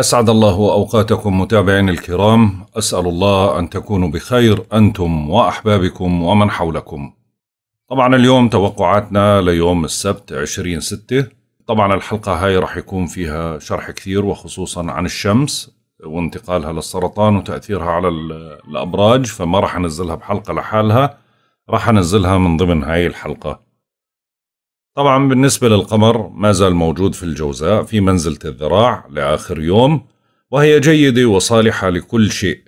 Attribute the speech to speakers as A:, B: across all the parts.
A: أسعد الله أوقاتكم متابعين الكرام أسأل الله أن تكونوا بخير أنتم وأحبابكم ومن حولكم طبعا اليوم توقعاتنا ليوم السبت 20 ستة طبعا الحلقة هاي رح يكون فيها شرح كثير وخصوصا عن الشمس وانتقالها للسرطان وتأثيرها على الأبراج فما رح أنزلها بحلقة لحالها رح أنزلها من ضمن هاي الحلقة طبعا بالنسبة للقمر ما زال موجود في الجوزاء في منزلة الذراع لآخر يوم وهي جيدة وصالحة لكل شيء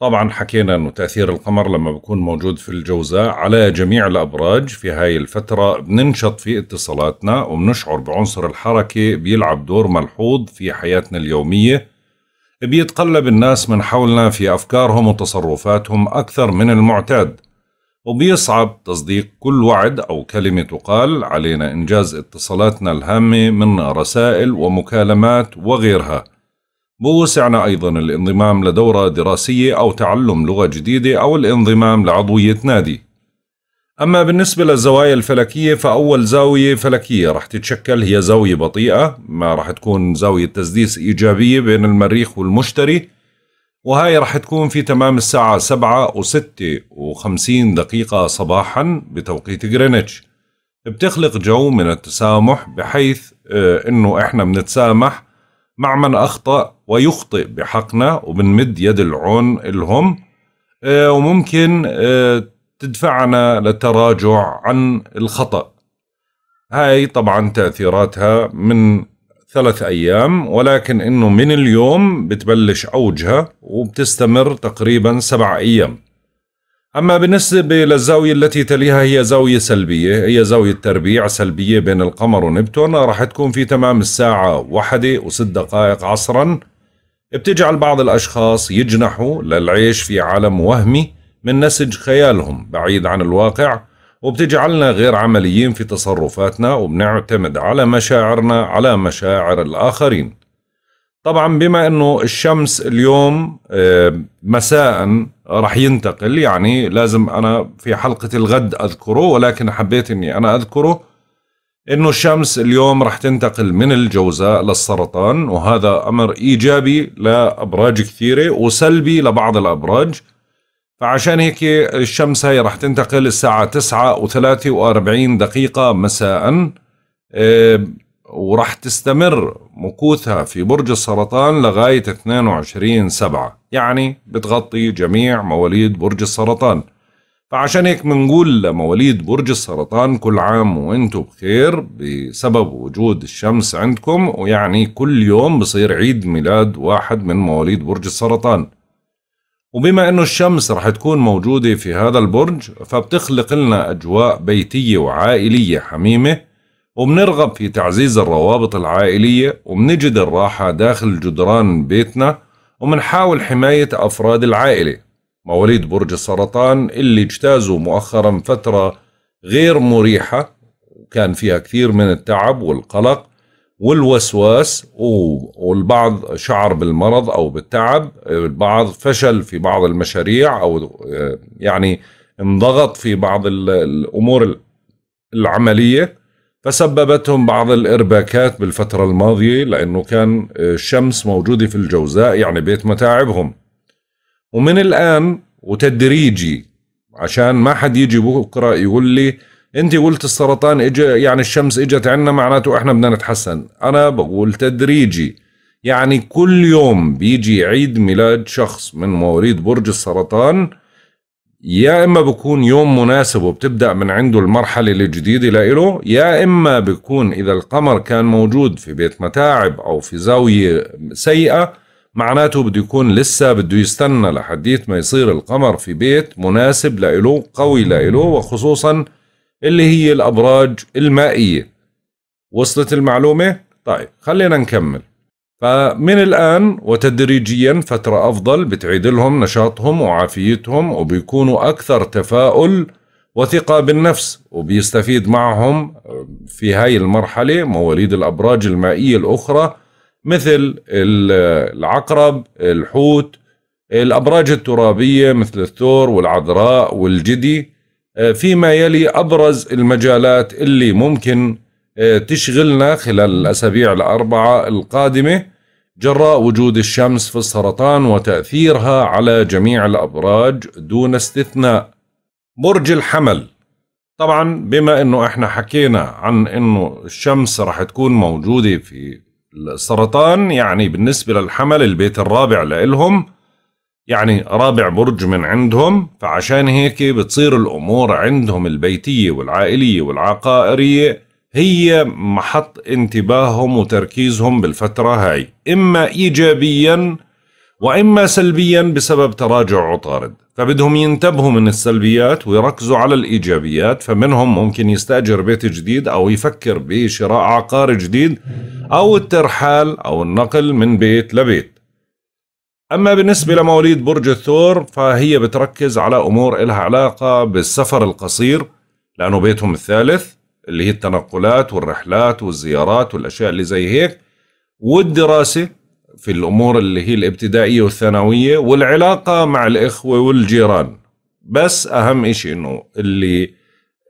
A: طبعا حكينا أنه تأثير القمر لما بكون موجود في الجوزاء على جميع الأبراج في هاي الفترة بننشط في اتصالاتنا وبنشعر بعنصر الحركة بيلعب دور ملحوظ في حياتنا اليومية بيتقلب الناس من حولنا في أفكارهم وتصرفاتهم أكثر من المعتاد وبيصعب تصديق كل وعد أو كلمة تقال علينا إنجاز اتصالاتنا الهامة من رسائل ومكالمات وغيرها بوسعنا أيضا الانضمام لدورة دراسية أو تعلم لغة جديدة أو الانضمام لعضوية نادي أما بالنسبة للزوايا الفلكية فأول زاوية فلكية رح تتشكل هي زاوية بطيئة ما رح تكون زاوية تسديس إيجابية بين المريخ والمشتري وهاي رح تكون في تمام الساعة سبعة وستة وخمسين دقيقة صباحا بتوقيت جرينتش بتخلق جو من التسامح بحيث آه، انه احنا بنتسامح مع من اخطأ ويخطئ بحقنا وبنمد يد العون لهم آه، وممكن آه، تدفعنا للتراجع عن الخطأ هاي طبعا تأثيراتها من ثلاث أيام ولكن إنه من اليوم بتبلش أوجها وبتستمر تقريبا سبع أيام أما بالنسبة للزاوية التي تليها هي زاوية سلبية هي زاوية تربيع سلبية بين القمر ونبتون راح تكون في تمام الساعة واحدة وست دقائق عصرا بتجعل بعض الأشخاص يجنحوا للعيش في عالم وهمي من نسج خيالهم بعيد عن الواقع وبتجعلنا غير عمليين في تصرفاتنا وبنعتمد على مشاعرنا على مشاعر الآخرين طبعا بما انه الشمس اليوم آه، مساء رح ينتقل يعني لازم انا في حلقة الغد اذكره ولكن حبيت اني انا اذكره انه الشمس اليوم رح تنتقل من الجوزاء للسرطان وهذا امر ايجابي لابراج كثيرة وسلبي لبعض الابراج فعشان هيك الشمس هاي رح تنتقل الساعة تسعة وثلاثة وأربعين دقيقة مساء آه، ورح تستمر مكوثها في برج السرطان لغاية 22 سبعة يعني بتغطي جميع مواليد برج السرطان فعشان هيك بنقول لمواليد برج السرطان كل عام وانتم بخير بسبب وجود الشمس عندكم ويعني كل يوم بصير عيد ميلاد واحد من مواليد برج السرطان وبما أنه الشمس رح تكون موجودة في هذا البرج فبتخلق لنا أجواء بيتية وعائلية حميمة وبنرغب في تعزيز الروابط العائلية وبنجد الراحة داخل جدران بيتنا وبنحاول حماية أفراد العائلة مواليد برج السرطان اللي اجتازوا مؤخرا فترة غير مريحة وكان فيها كثير من التعب والقلق والوسواس والبعض شعر بالمرض او بالتعب البعض فشل في بعض المشاريع او آه، يعني انضغط في بعض الامور العمليه فسببتهم بعض الارباكات بالفتره الماضيه لانه كان آه، الشمس موجوده في الجوزاء يعني بيت متاعبهم ومن الان وتدريجي عشان ما حد يجي بكره يقول لي انت قلت السرطان اجى يعني الشمس اجت عنا معناته احنا بدنا نتحسن انا بقول تدريجي يعني كل يوم بيجي عيد ميلاد شخص من مواليد برج السرطان يا اما بكون يوم مناسب وبتبدا من عنده المرحله الجديده لإله يا اما بكون اذا القمر كان موجود في بيت متاعب او في زاويه سيئه معناته بده يكون لسه بده يستنى لحديت ما يصير القمر في بيت مناسب لإله قوي لإله وخصوصا اللي هي الأبراج المائية وصلت المعلومة؟ طيب خلينا نكمل فمن الآن وتدريجيا فترة أفضل بتعيد لهم نشاطهم وعافيتهم وبيكونوا أكثر تفاؤل وثقة بالنفس وبيستفيد معهم في هاي المرحلة مواليد الأبراج المائية الأخرى مثل العقرب الحوت الأبراج الترابية مثل الثور والعذراء والجدي آه، فيما يلي أبرز المجالات اللي ممكن آه، تشغلنا خلال الأسابيع الأربعة القادمة جراء وجود الشمس في السرطان وتأثيرها على جميع الأبراج دون استثناء برج الحمل طبعا بما انه احنا حكينا عن انه الشمس رح تكون موجودة في السرطان يعني بالنسبة للحمل البيت الرابع لإلهم يعني رابع برج من عندهم فعشان هيك بتصير الأمور عندهم البيتية والعائلية والعقارية هي محط انتباههم وتركيزهم بالفترة هاي إما إيجابياً واما سلبيا بسبب تراجع عطارد فبدهم ينتبهوا من السلبيات ويركزوا على الايجابيات فمنهم ممكن يستاجر بيت جديد او يفكر بشراء عقار جديد او الترحال او النقل من بيت لبيت أما بالنسبة لمواليد برج الثور فهي بتركز على أمور إلها علاقة بالسفر القصير لأنه بيتهم الثالث اللي هي التنقلات والرحلات والزيارات والأشياء اللي زي هيك والدراسة في الأمور اللي هي الابتدائية والثانوية والعلاقة مع الإخوة والجيران بس أهم إشي إنه اللي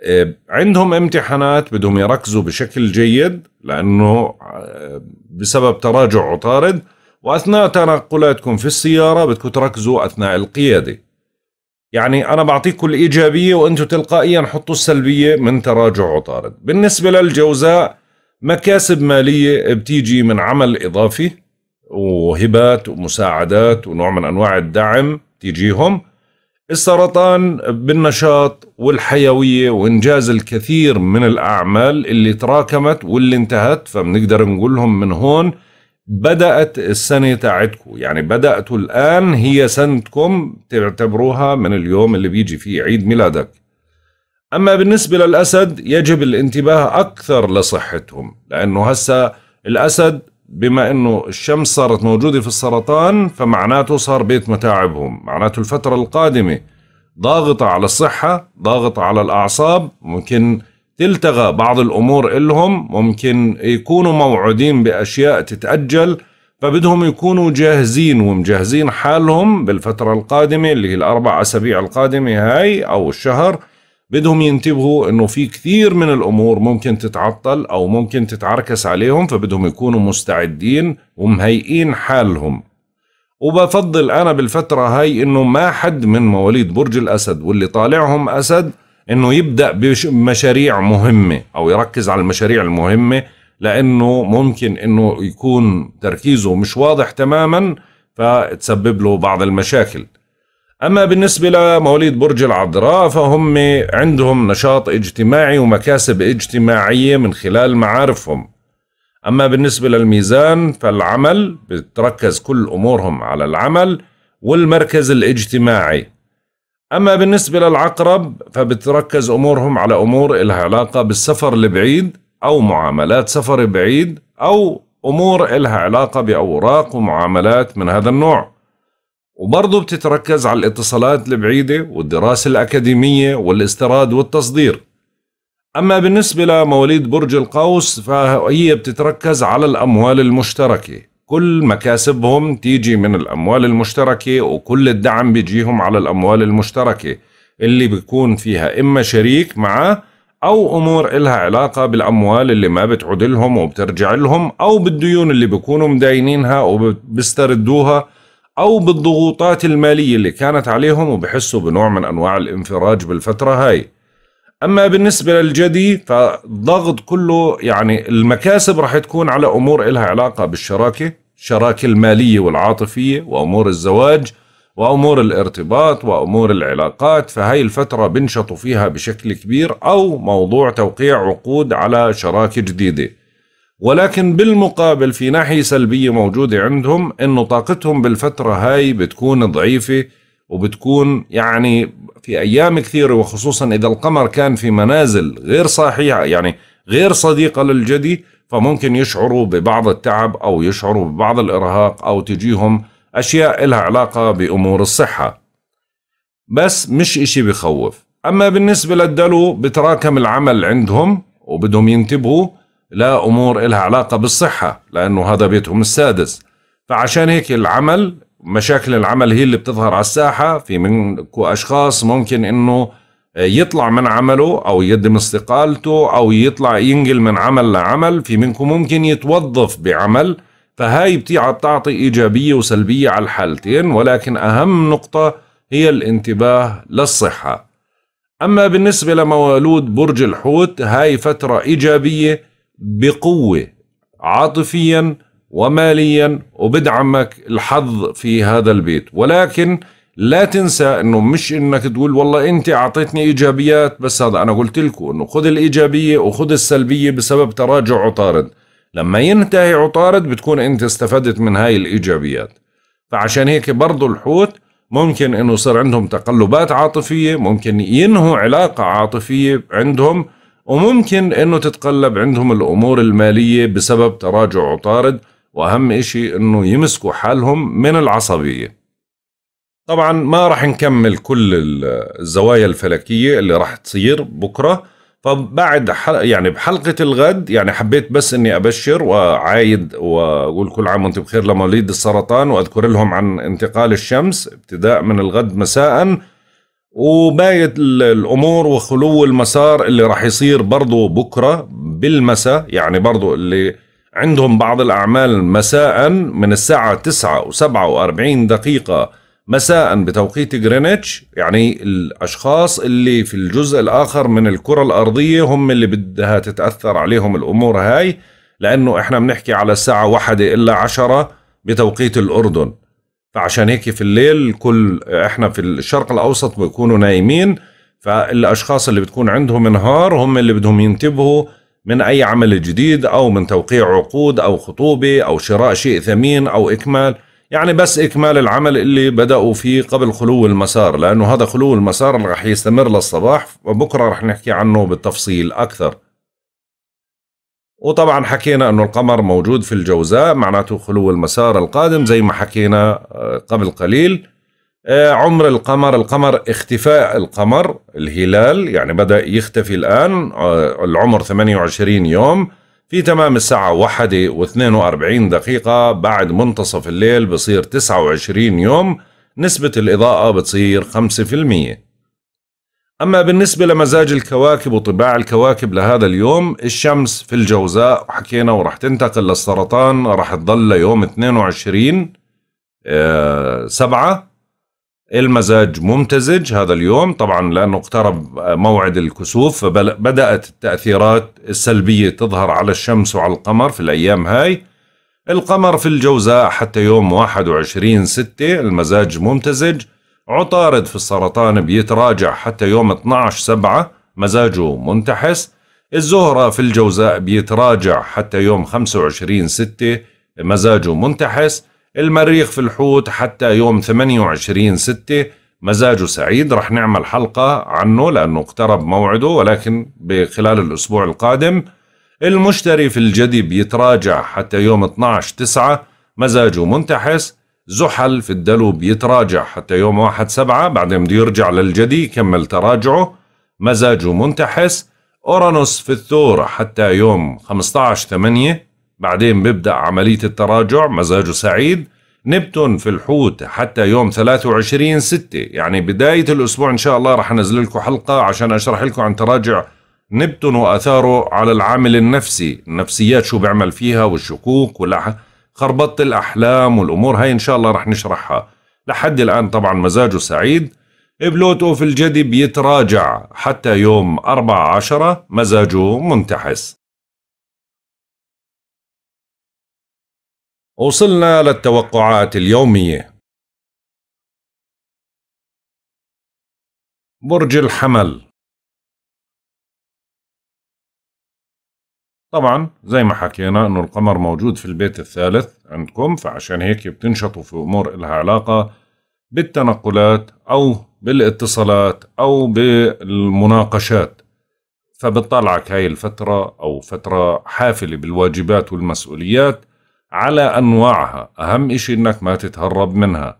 A: آه، عندهم امتحانات بدهم يركزوا بشكل جيد لأنه آه، بسبب تراجع عطارد واثناء تنقلاتكم في السياره بدكم تركزوا اثناء القياده يعني انا بعطيكم الايجابيه وانتم تلقائيا حطوا السلبيه من تراجع عطارد بالنسبه للجوزاء مكاسب ماليه بتيجي من عمل اضافي وهبات ومساعدات ونوع من انواع الدعم تيجيهم السرطان بالنشاط والحيوية وإنجاز الكثير من الأعمال اللي تراكمت واللي انتهت فبنقدر نقولهم من هون بدأت السنة تاعتكم يعني بدأتوا الآن هي سنتكم تعتبروها من اليوم اللي بيجي فيه عيد ميلادك أما بالنسبة للأسد يجب الانتباه أكثر لصحتهم لأنه هسا الأسد بما أنه الشمس صارت موجودة في السرطان فمعناته صار بيت متاعبهم معناته الفترة القادمة ضاغطة على الصحة ضاغطة على الأعصاب ممكن تلتغى بعض الأمور إلهم ممكن يكونوا موعودين بأشياء تتأجل فبدهم يكونوا جاهزين ومجهزين حالهم بالفترة القادمة اللي هي الأربع أسابيع القادمة هاي أو الشهر بدهم ينتبهوا انه في كثير من الامور ممكن تتعطل او ممكن تتعركس عليهم فبدهم يكونوا مستعدين ومهيئين حالهم وبفضل انا بالفتره هاي انه ما حد من مواليد برج الاسد واللي طالعهم اسد انه يبدا بمشاريع مهمه او يركز على المشاريع المهمه لانه ممكن انه يكون تركيزه مش واضح تماما فتسبب له بعض المشاكل اما بالنسبه لمواليد برج العذراء فهم عندهم نشاط اجتماعي ومكاسب اجتماعيه من خلال معارفهم اما بالنسبه للميزان فالعمل بتركز كل امورهم على العمل والمركز الاجتماعي أما بالنسبة للعقرب فبتركز أمورهم على أمور إلها علاقة بالسفر البعيد أو معاملات سفر بعيد أو أمور إلها علاقة بأوراق ومعاملات من هذا النوع وبرضو بتتركز على الاتصالات البعيدة والدراسة الأكاديمية والاستيراد والتصدير أما بالنسبة لمواليد برج القوس فهي بتتركز على الأموال المشتركة كل مكاسبهم تيجي من الأموال المشتركة وكل الدعم بيجيهم على الأموال المشتركة اللي بيكون فيها إما شريك معه أو أمور إلها علاقة بالأموال اللي ما بتعود لهم وبترجع لهم أو بالديون اللي بيكونوا مداينينها وبيستردوها أو بالضغوطات المالية اللي كانت عليهم وبحسوا بنوع من أنواع الانفراج بالفترة هاي أما بالنسبة للجدي فالضغط كله يعني المكاسب رح تكون على أمور إلها علاقة بالشراكة الشراكة المالية والعاطفية وأمور الزواج وأمور الارتباط وأمور العلاقات فهي الفترة بنشطوا فيها بشكل كبير أو موضوع توقيع عقود على شراكة جديدة ولكن بالمقابل في ناحية سلبية موجودة عندهم أنه طاقتهم بالفترة هاي بتكون ضعيفة وبتكون يعني في أيام كثيرة وخصوصا إذا القمر كان في منازل غير صحيحة يعني غير صديقة للجدي فممكن يشعروا ببعض التعب أو يشعروا ببعض الإرهاق أو تجيهم أشياء إلها علاقة بأمور الصحة بس مش إشي بخوف أما بالنسبة للدلو بتراكم العمل عندهم وبدهم ينتبهوا لأمور إلها علاقة بالصحة لأنه هذا بيتهم السادس فعشان هيك العمل مشاكل العمل هي اللي بتظهر على الساحة في من أشخاص ممكن أنه يطلع من عمله او يقدم استقالته او يطلع ينقل من عمل لعمل في منكم ممكن يتوظف بعمل فهاي بتعطي ايجابيه وسلبيه على الحالتين ولكن اهم نقطه هي الانتباه للصحه اما بالنسبه لمولود برج الحوت هاي فتره ايجابيه بقوه عاطفيا وماليا وبدعمك الحظ في هذا البيت ولكن لا تنسى انه مش انك تقول والله انت اعطيتني ايجابيات بس هذا انا قلت لكم انه خذ الايجابيه وخذ السلبيه بسبب تراجع عطارد لما ينتهي عطارد بتكون انت استفدت من هاي الايجابيات فعشان هيك برضو الحوت ممكن انه يصير عندهم تقلبات عاطفيه ممكن ينهوا علاقه عاطفيه عندهم وممكن انه تتقلب عندهم الامور الماليه بسبب تراجع عطارد واهم اشي انه يمسكوا حالهم من العصبيه طبعا ما راح نكمل كل الزوايا الفلكيه اللي راح تصير بكره فبعد حلق يعني بحلقه الغد يعني حبيت بس اني ابشر وعايد واقول كل عام وانتم بخير لمواليد السرطان واذكر لهم عن انتقال الشمس ابتداء من الغد مساء وباية الامور وخلو المسار اللي راح يصير برضه بكره بالمساء يعني برضه اللي عندهم بعض الاعمال مساء من الساعه 9 و47 دقيقه مساء بتوقيت جرينتش يعني الاشخاص اللي في الجزء الاخر من الكره الارضيه هم اللي بدها تتاثر عليهم الامور هاي لانه احنا بنحكي على الساعه واحدة الا عشرة بتوقيت الاردن فعشان هيك في الليل كل احنا في الشرق الاوسط بيكونوا نايمين فالاشخاص اللي بتكون عندهم نهار هم اللي بدهم ينتبهوا من اي عمل جديد او من توقيع عقود او خطوبه او شراء شيء ثمين او اكمال يعني بس إكمال العمل اللي بدأوا فيه قبل خلو المسار لأنه هذا خلو المسار راح يستمر للصباح بكرة راح نحكي عنه بالتفصيل أكثر وطبعا حكينا أنه القمر موجود في الجوزاء معناته خلو المسار القادم زي ما حكينا آه، قبل قليل آه، عمر القمر القمر اختفاء القمر الهلال يعني بدأ يختفي الآن آه، العمر 28 يوم في تمام الساعة واحدة و42 دقيقة بعد منتصف الليل بصير 29 يوم نسبة الإضاءة بتصير 5% أما بالنسبة لمزاج الكواكب وطباع الكواكب لهذا اليوم الشمس في الجوزاء وحكينا ورح تنتقل للسرطان رح تضل ليوم 22 سبعة المزاج ممتزج هذا اليوم طبعا لأنه اقترب موعد الكسوف فبدأت التأثيرات السلبية تظهر على الشمس وعلى القمر في الأيام هاي القمر في الجوزاء حتى يوم 21 ستة المزاج ممتزج عطارد في السرطان بيتراجع حتى يوم 12 سبعة مزاجه منتحس الزهرة في الجوزاء بيتراجع حتى يوم 25 ستة مزاجه منتحس المريخ في الحوت حتى يوم 28 6 مزاجه سعيد رح نعمل حلقة عنه لأنه اقترب موعده ولكن بخلال الأسبوع القادم المشتري في الجدي بيتراجع حتى يوم 12 9 مزاجه منتحس زحل في الدلو بيتراجع حتى يوم 1 7 بعدين بده يرجع للجدي يكمل تراجعه مزاجه منتحس أورانوس في الثور حتى يوم 15 8 بعدين بيبدأ عملية التراجع مزاجه سعيد نبتون في الحوت حتى يوم 23 6 يعني بداية الأسبوع إن شاء الله رح أنزل لكم حلقة عشان أشرح لكم عن تراجع نبتون وأثاره على العامل النفسي النفسيات شو بيعمل فيها والشكوك خربطة الأحلام والأمور هاي إن شاء الله رح نشرحها لحد الآن طبعا مزاجه سعيد بلوتو في الجدي بيتراجع حتى يوم
B: 4 10 مزاجه منتحس وصلنا للتوقعات اليومية برج الحمل طبعا زي ما حكينا انه القمر
A: موجود في البيت الثالث عندكم فعشان هيك بتنشطوا في امور إلها علاقة بالتنقلات او بالاتصالات او بالمناقشات فبتطلعك هاي الفترة او فترة حافلة بالواجبات والمسؤوليات على أنواعها أهم إشي إنك ما تتهرب منها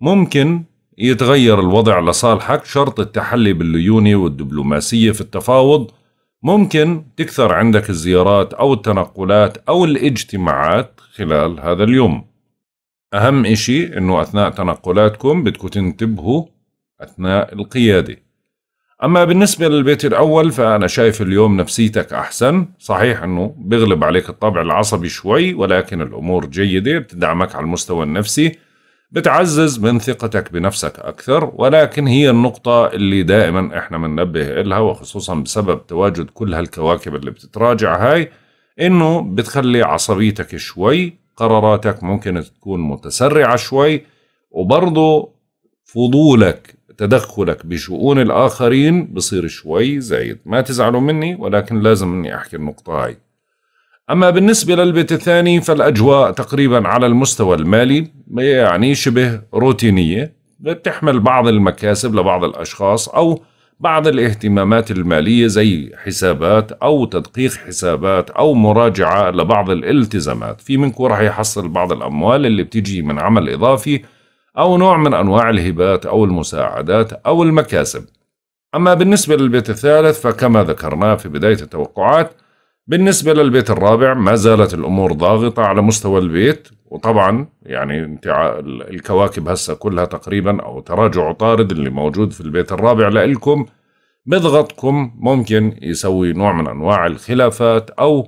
A: ممكن يتغير الوضع لصالحك شرط التحلي بالليونة والدبلوماسية في التفاوض ممكن تكثر عندك الزيارات أو التنقلات أو الاجتماعات خلال هذا اليوم أهم إشي أنه أثناء تنقلاتكم بدكم تنتبهوا أثناء القيادة أما بالنسبة للبيت الأول فأنا شايف اليوم نفسيتك أحسن صحيح أنه بغلب عليك الطبع العصبي شوي ولكن الأمور جيدة بتدعمك على المستوى النفسي بتعزز من ثقتك بنفسك أكثر ولكن هي النقطة اللي دائما إحنا بننبه إلها وخصوصا بسبب تواجد كل هالكواكب اللي بتتراجع هاي إنه بتخلي عصبيتك شوي قراراتك ممكن تكون متسرعة شوي وبرضه فضولك تدخلك بشؤون الآخرين بصير شوي زايد ما تزعلوا مني ولكن لازم أني أحكي النقطة هاي أما بالنسبة للبيت الثاني فالأجواء تقريبا على المستوى المالي يعني شبه روتينية بتحمل بعض المكاسب لبعض الأشخاص أو بعض الاهتمامات المالية زي حسابات أو تدقيق حسابات أو مراجعة لبعض الالتزامات في منكم راح يحصل بعض الأموال اللي بتيجي من عمل إضافي أو نوع من أنواع الهبات أو المساعدات أو المكاسب أما بالنسبة للبيت الثالث فكما ذكرنا في بداية التوقعات بالنسبة للبيت الرابع ما زالت الأمور ضاغطة على مستوى البيت وطبعا يعني الكواكب هسه كلها تقريبا أو تراجع طارد اللي موجود في البيت الرابع لإلكم بضغطكم ممكن يسوي نوع من أنواع الخلافات أو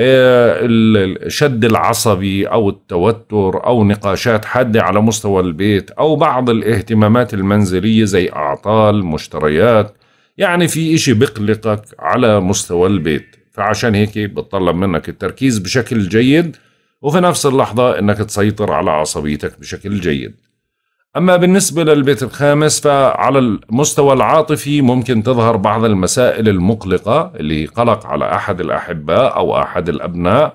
A: آه، الشد العصبي او التوتر او نقاشات حاده على مستوى البيت او بعض الاهتمامات المنزليه زي اعطال مشتريات يعني في اشي بقلقك على مستوى البيت فعشان هيك بتطلب منك التركيز بشكل جيد وفي نفس اللحظه انك تسيطر على عصبيتك بشكل جيد أما بالنسبة للبيت الخامس فعلى المستوى العاطفي ممكن تظهر بعض المسائل المقلقة اللي قلق على أحد الأحباء أو أحد الأبناء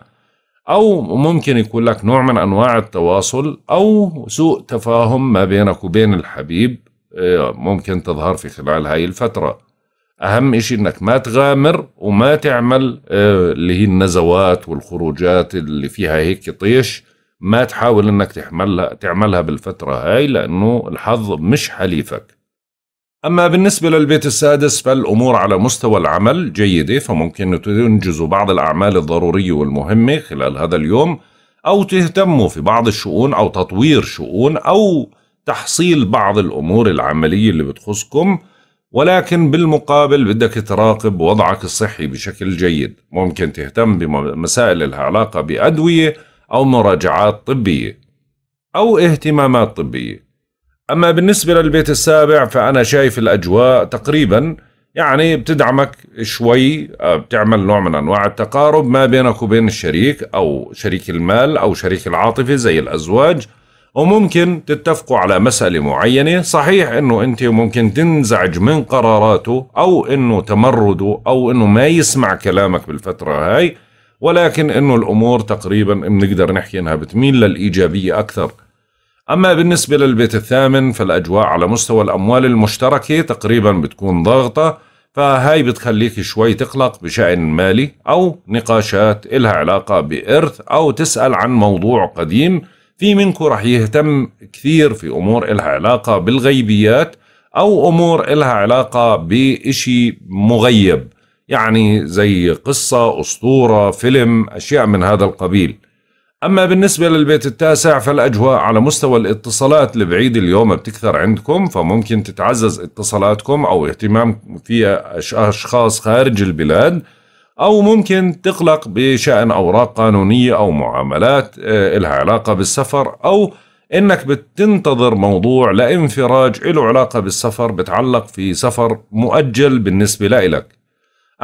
A: أو ممكن يكون لك نوع من أنواع التواصل أو سوء تفاهم ما بينك وبين الحبيب آه، ممكن تظهر في خلال هاي الفترة أهم إشي إنك ما تغامر وما تعمل آه، اللي هي النزوات والخروجات اللي فيها هيك طيش ما تحاول انك تحملها تعملها بالفترة هاي لانه الحظ مش حليفك أما بالنسبة للبيت السادس فالأمور على مستوى العمل جيدة فممكن تنجزوا بعض الأعمال الضرورية والمهمة خلال هذا اليوم أو تهتموا في بعض الشؤون أو تطوير شؤون أو تحصيل بعض الأمور العملية اللي بتخصكم ولكن بالمقابل بدك تراقب وضعك الصحي بشكل جيد ممكن تهتم بمسائل علاقه بأدوية أو مراجعات طبية أو اهتمامات طبية أما بالنسبة للبيت السابع فأنا شايف الأجواء تقريبا يعني بتدعمك شوي آه، بتعمل نوع من أنواع التقارب ما بينك وبين الشريك أو شريك المال أو شريك العاطفة زي الأزواج وممكن تتفقوا على مسألة معينة صحيح أنه أنت ممكن تنزعج من قراراته أو أنه تمرده أو أنه ما يسمع كلامك بالفترة هاي ولكن انه الامور تقريبا بنقدر نحكي انها بتميل للايجابيه اكثر. اما بالنسبه للبيت الثامن فالاجواء على مستوى الاموال المشتركه تقريبا بتكون ضاغطه فهاي بتخليك شوي تقلق بشأن مالي أو نقاشات إلها علاقة بإرث أو تسأل عن موضوع قديم في منكم رح يهتم كثير في أمور إلها علاقة بالغيبيات أو أمور إلها علاقة بإشي مغيب يعني زي قصة أسطورة فيلم أشياء من هذا القبيل أما بالنسبة للبيت التاسع فالأجواء على مستوى الاتصالات البعيد اليوم بتكثر عندكم فممكن تتعزز اتصالاتكم أو اهتمام فيها أشخاص خارج البلاد أو ممكن تقلق بشأن أوراق قانونية أو معاملات آه، لها علاقة بالسفر أو إنك بتنتظر موضوع لانفراج له علاقة بالسفر بتعلق في سفر مؤجل بالنسبة لإلك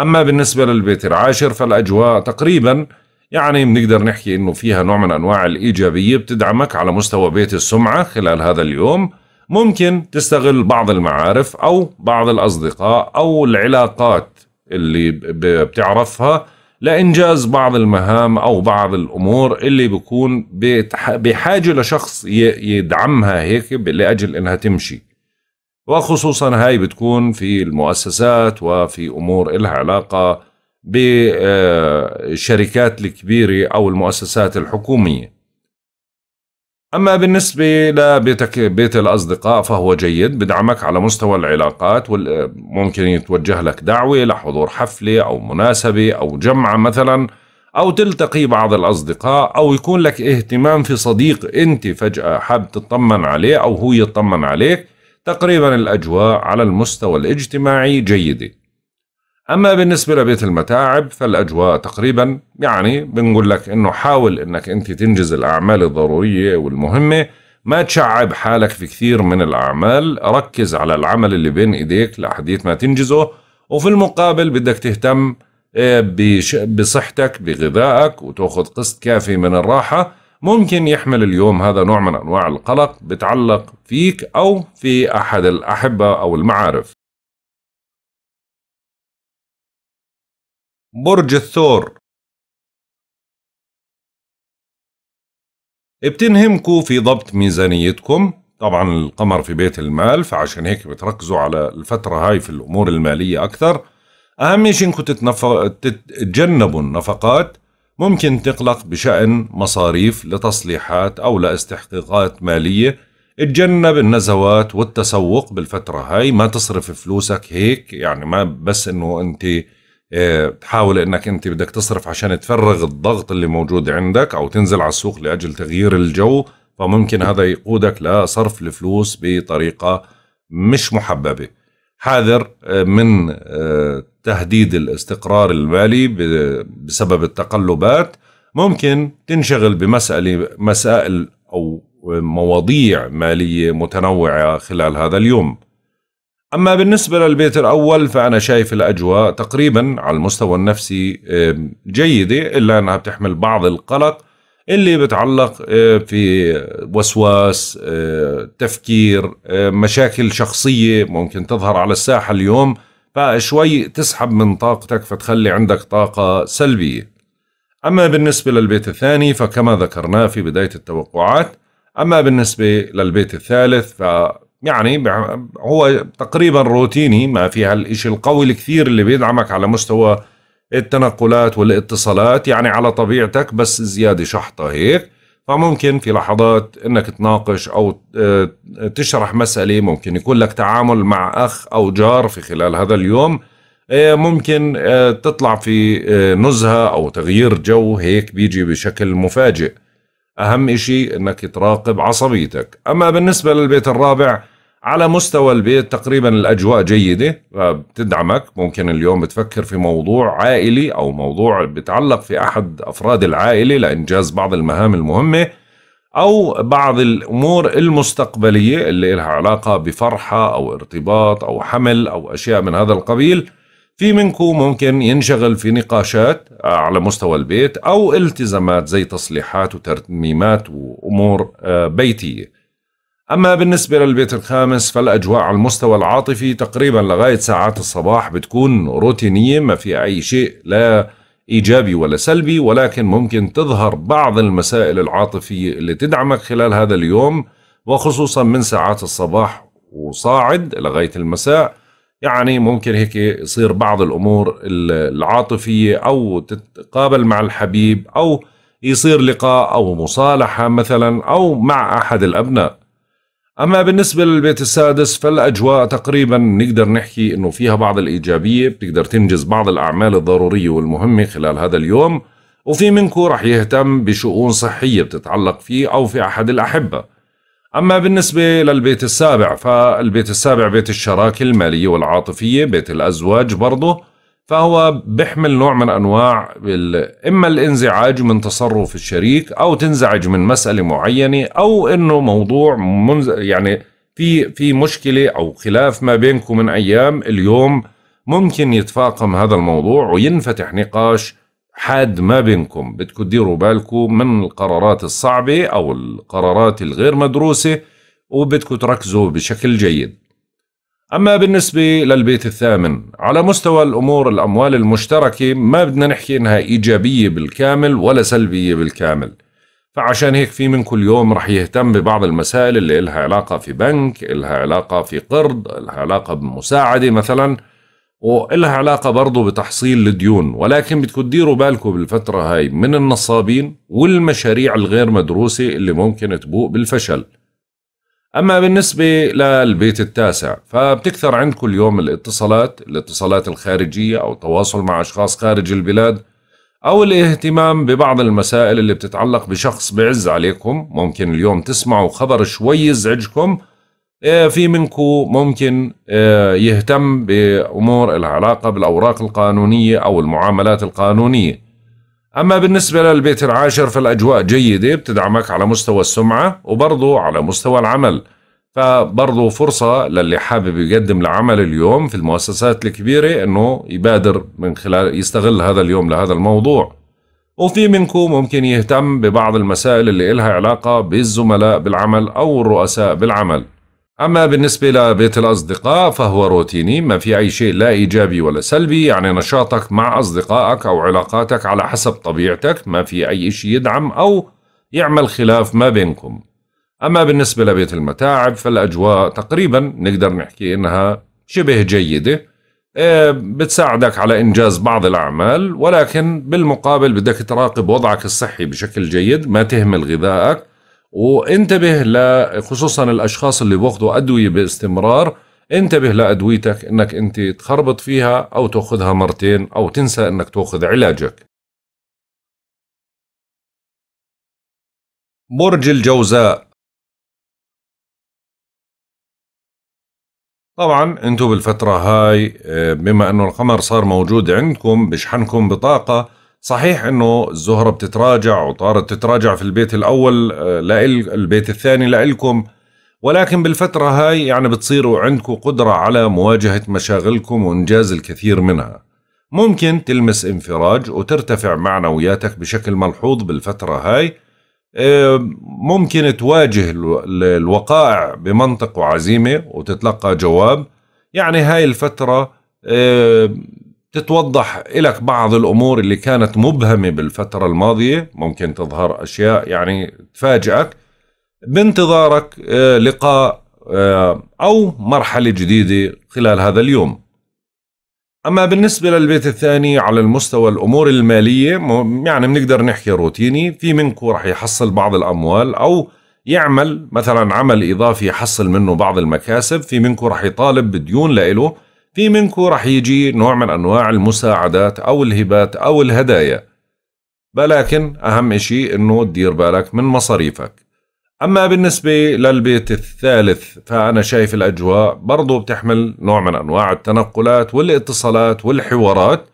A: أما بالنسبة للبيت العاشر فالأجواء تقريبا يعني بنقدر نحكي إنه فيها نوع من أنواع الإيجابية بتدعمك على مستوى بيت السمعة خلال هذا اليوم ممكن تستغل بعض المعارف أو بعض الأصدقاء أو العلاقات اللي بتعرفها لإنجاز بعض المهام أو بعض الأمور اللي بكون بحاجة لشخص يدعمها هيك لأجل إنها تمشي وخصوصا هاي بتكون في المؤسسات وفي أمور إلها علاقة بالشركات الكبيرة أو المؤسسات الحكومية أما بالنسبة لبيتك بيت الأصدقاء فهو جيد بدعمك على مستوى العلاقات ممكن يتوجه لك دعوة لحضور حفلة أو مناسبة أو جمعة مثلا أو تلتقي بعض الأصدقاء أو يكون لك اهتمام في صديق أنت فجأة حاب تطمن عليه أو هو يطمن عليك تقريبا الأجواء على المستوى الاجتماعي جيدة أما بالنسبة لبيت المتاعب فالأجواء تقريبا يعني بنقول لك أنه حاول أنك أنت تنجز الأعمال الضرورية والمهمة ما تشعب حالك في كثير من الأعمال ركز على العمل اللي بين إيديك لحديث ما تنجزه وفي المقابل بدك تهتم آه، بصحتك بغذائك وتأخذ قسط كافي من الراحة ممكن يحمل اليوم هذا نوع من أنواع القلق بتعلق فيك أو
B: في أحد الأحبة أو المعارف برج الثور بتنهمكوا في ضبط ميزانيتكم طبعا القمر
A: في بيت المال فعشان هيك بتركزوا على الفترة هاي في الأمور المالية أكثر أهم شيء إنكم تتنف... تتجنبوا النفقات ممكن تقلق بشأن مصاريف لتصليحات أو لاستحقاقات مالية اتجنب النزوات والتسوق بالفترة هاي ما تصرف فلوسك هيك يعني ما بس انه انت آه، تحاول انك انت بدك تصرف عشان تفرغ الضغط اللي موجود عندك او تنزل على السوق لاجل تغيير الجو فممكن هذا يقودك لصرف الفلوس بطريقة مش محببة حاذر آه، من آه، تهديد الاستقرار المالي بسبب التقلبات ممكن تنشغل بمسألة مسائل أو مواضيع مالية متنوعة خلال هذا اليوم أما بالنسبة للبيت الأول فأنا شايف الأجواء تقريبا على المستوى النفسي جيدة إلا أنها بتحمل بعض القلق اللي بتعلق آه، في وسواس آه، تفكير آه، مشاكل شخصية ممكن تظهر على الساحة اليوم فشوي تسحب من طاقتك فتخلي عندك طاقة سلبية أما بالنسبة للبيت الثاني فكما ذكرناه في بداية التوقعات أما بالنسبة للبيت الثالث ف يعني هو تقريبا روتيني ما في هالشيء القوي الكثير اللي بيدعمك على مستوى التنقلات والاتصالات يعني على طبيعتك بس زيادة شحطة هيك فممكن في لحظات انك تناقش او آه، تشرح مسألة ممكن يكون لك تعامل مع اخ او جار في خلال هذا اليوم آه، ممكن آه، تطلع في نزهة او تغيير جو هيك بيجي بشكل مفاجئ اهم اشي انك تراقب عصبيتك اما بالنسبة للبيت الرابع على مستوى البيت تقريبا الأجواء جيدة بتدعمك ممكن اليوم بتفكر في موضوع عائلي أو موضوع بتعلق في أحد أفراد العائلة لإنجاز بعض المهام المهمة أو بعض الأمور المستقبلية اللي لها علاقة بفرحة أو ارتباط أو حمل أو أشياء من هذا القبيل في منكم ممكن ينشغل في نقاشات على مستوى البيت أو التزامات زي تصليحات وترميمات وأمور آه، بيتية أما بالنسبة للبيت الخامس فالأجواء على المستوى العاطفي تقريبا لغاية ساعات الصباح بتكون روتينية ما في أي شيء لا إيجابي ولا سلبي ولكن ممكن تظهر بعض المسائل العاطفية اللي تدعمك خلال هذا اليوم وخصوصا من ساعات الصباح وصاعد لغاية المساء يعني ممكن هيك يصير بعض الأمور العاطفية أو تتقابل مع الحبيب أو يصير لقاء أو مصالحة مثلا أو مع أحد الأبناء أما بالنسبة للبيت السادس فالأجواء تقريبا نقدر نحكي أنه فيها بعض الإيجابية بتقدر تنجز بعض الأعمال الضرورية والمهمة خلال هذا اليوم وفي منكم رح يهتم بشؤون صحية بتتعلق فيه أو في أحد الأحبة أما بالنسبة للبيت السابع فالبيت السابع بيت الشراكة المالية والعاطفية بيت الأزواج برضه فهو بيحمل نوع من انواع اما الانزعاج من تصرف الشريك او تنزعج من مساله معينه او انه موضوع منز... يعني في في مشكله او خلاف ما بينكم من ايام اليوم ممكن يتفاقم هذا الموضوع وينفتح نقاش حاد ما بينكم بدكم تديروا بالكم من القرارات الصعبه او القرارات الغير مدروسه وبدكم تركزوا بشكل جيد أما بالنسبة للبيت الثامن على مستوى الأمور الأموال المشتركة ما بدنا نحكي إنها إيجابية بالكامل ولا سلبية بالكامل فعشان هيك في من كل يوم رح يهتم ببعض المسائل اللي إلها علاقة في بنك إلها علاقة في قرض إلها علاقة بمساعدة مثلا وإلها علاقة برضو بتحصيل الديون ولكن بدكم تديروا بالكم بالفترة هاي من النصابين والمشاريع الغير مدروسة اللي ممكن تبوء بالفشل أما بالنسبة للبيت التاسع فبتكثر عندكم اليوم الاتصالات الاتصالات الخارجية أو التواصل مع أشخاص خارج البلاد أو الاهتمام ببعض المسائل اللي بتتعلق بشخص بعز عليكم ممكن اليوم تسمعوا خبر شوي يزعجكم آه، في منكم ممكن آه، يهتم بأمور العلاقة بالأوراق القانونية أو المعاملات القانونية أما بالنسبة للبيت العاشر فالأجواء جيدة بتدعمك على مستوى السمعة وبرضه على مستوى العمل فبرضه فرصة للي حابب يقدم لعمل اليوم في المؤسسات الكبيرة أنه يبادر من خلال يستغل هذا اليوم لهذا الموضوع وفي منكم ممكن يهتم ببعض المسائل اللي إلها علاقة بالزملاء بالعمل أو الرؤساء بالعمل أما بالنسبة لبيت الأصدقاء فهو روتيني ما في أي شيء لا إيجابي ولا سلبي يعني نشاطك مع أصدقائك أو علاقاتك على حسب طبيعتك ما في أي شيء يدعم أو يعمل خلاف ما بينكم أما بالنسبة لبيت المتاعب فالأجواء تقريبا نقدر نحكي إنها شبه جيدة آه، بتساعدك على إنجاز بعض الأعمال ولكن بالمقابل بدك تراقب وضعك الصحي بشكل جيد ما تهمل غذائك وانتبه خصوصا الاشخاص اللي بياخذوا ادويه باستمرار انتبه لادويتك انك انت تخربط فيها او تاخذها مرتين
B: او تنسى انك تاخذ علاجك برج الجوزاء طبعا انتم بالفترة هاي آه، بما انه القمر صار موجود
A: عندكم بشحنكم بطاقة صحيح انه الزهره بتتراجع وطارت تتراجع في البيت الاول آه، لإل البيت الثاني لإلكم ولكن بالفتره هاي يعني بتصيروا عندكم قدره على مواجهه مشاغلكم وانجاز الكثير منها ممكن تلمس انفراج وترتفع معنوياتك بشكل ملحوظ بالفتره هاي آه، ممكن تواجه الوقائع بمنطق وعزيمه وتتلقى جواب يعني هاي الفتره آه، تتوضح لك بعض الامور اللي كانت مبهمه بالفتره الماضيه ممكن تظهر اشياء يعني تفاجئك بانتظارك آه، لقاء آه، او مرحله جديده خلال هذا اليوم اما بالنسبه للبيت الثاني على المستوى الامور الماليه يعني بنقدر نحكي روتيني في منكم رح يحصل بعض الاموال او يعمل مثلا عمل اضافي يحصل منه بعض المكاسب في منكم رح يطالب بديون لإله في منكم رح يجي نوع من أنواع المساعدات أو الهبات أو الهدايا ولكن أهم إشي أنه تدير بالك من مصاريفك أما بالنسبة للبيت الثالث فأنا شايف الأجواء برضو بتحمل نوع من أنواع التنقلات والاتصالات والحوارات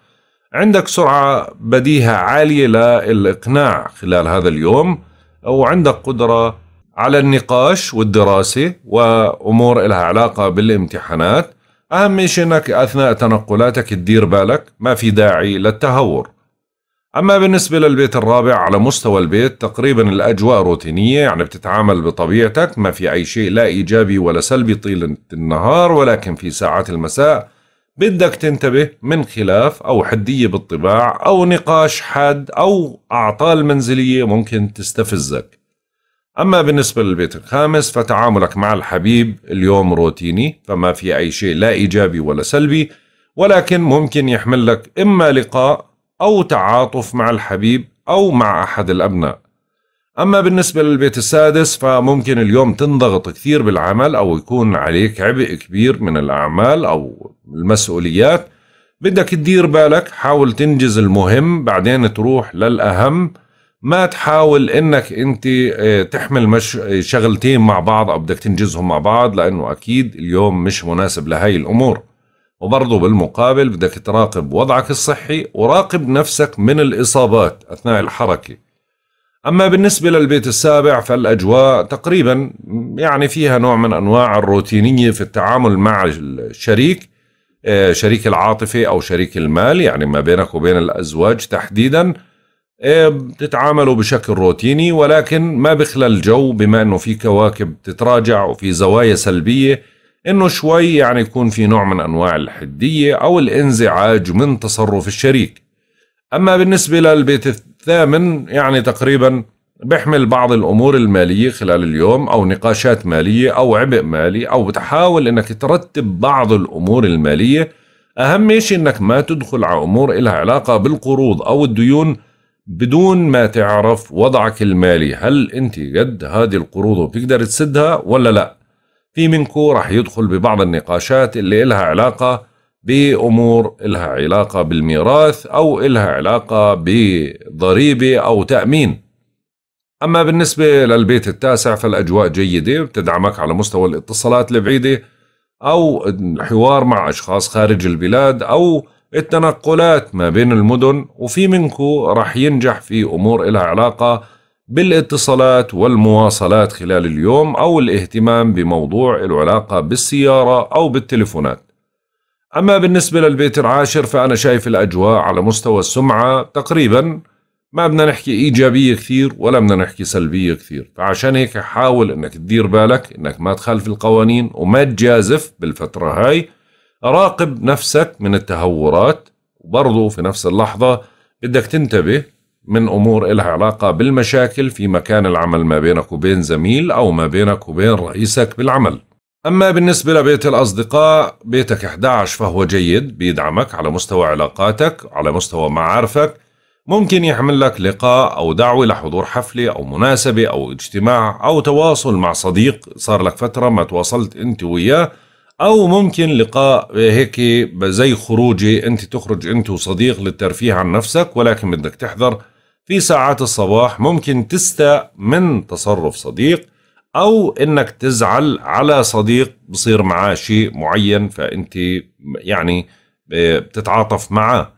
A: عندك سرعة بديهة عالية للإقناع خلال هذا اليوم أو عندك قدرة على النقاش والدراسة وأمور لها علاقة بالامتحانات أهم شيء أنك أثناء تنقلاتك تدير بالك ما في داعي للتهور أما بالنسبة للبيت الرابع على مستوى البيت تقريبا الأجواء روتينية يعني بتتعامل بطبيعتك ما في أي شيء لا إيجابي ولا سلبي طيلة النهار ولكن في ساعات المساء بدك تنتبه من خلاف أو حدية بالطباع أو نقاش حاد أو أعطال منزلية ممكن تستفزك أما بالنسبة للبيت الخامس فتعاملك مع الحبيب اليوم روتيني فما في أي شيء لا إيجابي ولا سلبي ولكن ممكن يحمل لك إما لقاء أو تعاطف مع الحبيب أو مع أحد الأبناء أما بالنسبة للبيت السادس فممكن اليوم تنضغط كثير بالعمل أو يكون عليك عبء كبير من الأعمال أو المسؤوليات بدك تدير بالك حاول تنجز المهم بعدين تروح للأهم ما تحاول انك انت آه، تحمل مش شغلتين مع بعض او بدك تنجزهم مع بعض لانه اكيد اليوم مش مناسب لهي الامور وبرضه بالمقابل بدك تراقب وضعك الصحي وراقب نفسك من الاصابات اثناء الحركه اما بالنسبه للبيت السابع فالاجواء تقريبا يعني فيها نوع من انواع الروتينيه في التعامل مع الشريك آه، شريك العاطفه او شريك المال يعني ما بينك وبين الازواج تحديدا إيه، بتتعاملوا بشكل روتيني ولكن ما بخلى الجو بما انه في كواكب تتراجع وفي زوايا سلبيه انه شوي يعني يكون في نوع من انواع الحديه او الانزعاج من تصرف الشريك. اما بالنسبه للبيت الثامن يعني تقريبا بيحمل بعض الامور الماليه خلال اليوم او نقاشات ماليه او عبء مالي او بتحاول انك ترتب بعض الامور الماليه اهم شيء انك ما تدخل على امور لها علاقه بالقروض او الديون بدون ما تعرف وضعك المالي هل انت قد هذه القروض وبتقدر تسدها ولا لا في منكم رح يدخل ببعض النقاشات اللي إلها علاقة بأمور إلها علاقة بالميراث أو إلها علاقة بضريبة أو تأمين أما بالنسبة للبيت التاسع فالأجواء جيدة بتدعمك على مستوى الاتصالات البعيدة أو الحوار مع أشخاص خارج البلاد أو التنقلات ما بين المدن وفي منكو رح ينجح في أمور إلها علاقة بالاتصالات والمواصلات خلال اليوم أو الاهتمام بموضوع العلاقة بالسيارة أو بالتلفونات أما بالنسبة للبيت العاشر فأنا شايف الأجواء على مستوى السمعة تقريبا ما بدنا نحكي إيجابية كثير ولا بدنا نحكي سلبية كثير فعشان هيك حاول أنك تدير بالك أنك ما تخالف القوانين وما تجازف بالفترة هاي راقب نفسك من التهورات وبرضه في نفس اللحظة بدك تنتبه من أمور إلها علاقة بالمشاكل في مكان العمل ما بينك وبين زميل أو ما بينك وبين رئيسك بالعمل أما بالنسبة لبيت الأصدقاء بيتك 11 فهو جيد بيدعمك على مستوى علاقاتك على مستوى معارفك ممكن يحمل لك لقاء أو دعوة لحضور حفلة أو مناسبة أو اجتماع أو تواصل مع صديق صار لك فترة ما تواصلت أنت وياه او ممكن لقاء هيك زي خروجي انت تخرج انت وصديق للترفيه عن نفسك ولكن بدك تحذر في ساعات الصباح ممكن تستاء من تصرف صديق او انك تزعل على صديق بصير معاه شيء معين فانت يعني بتتعاطف معاه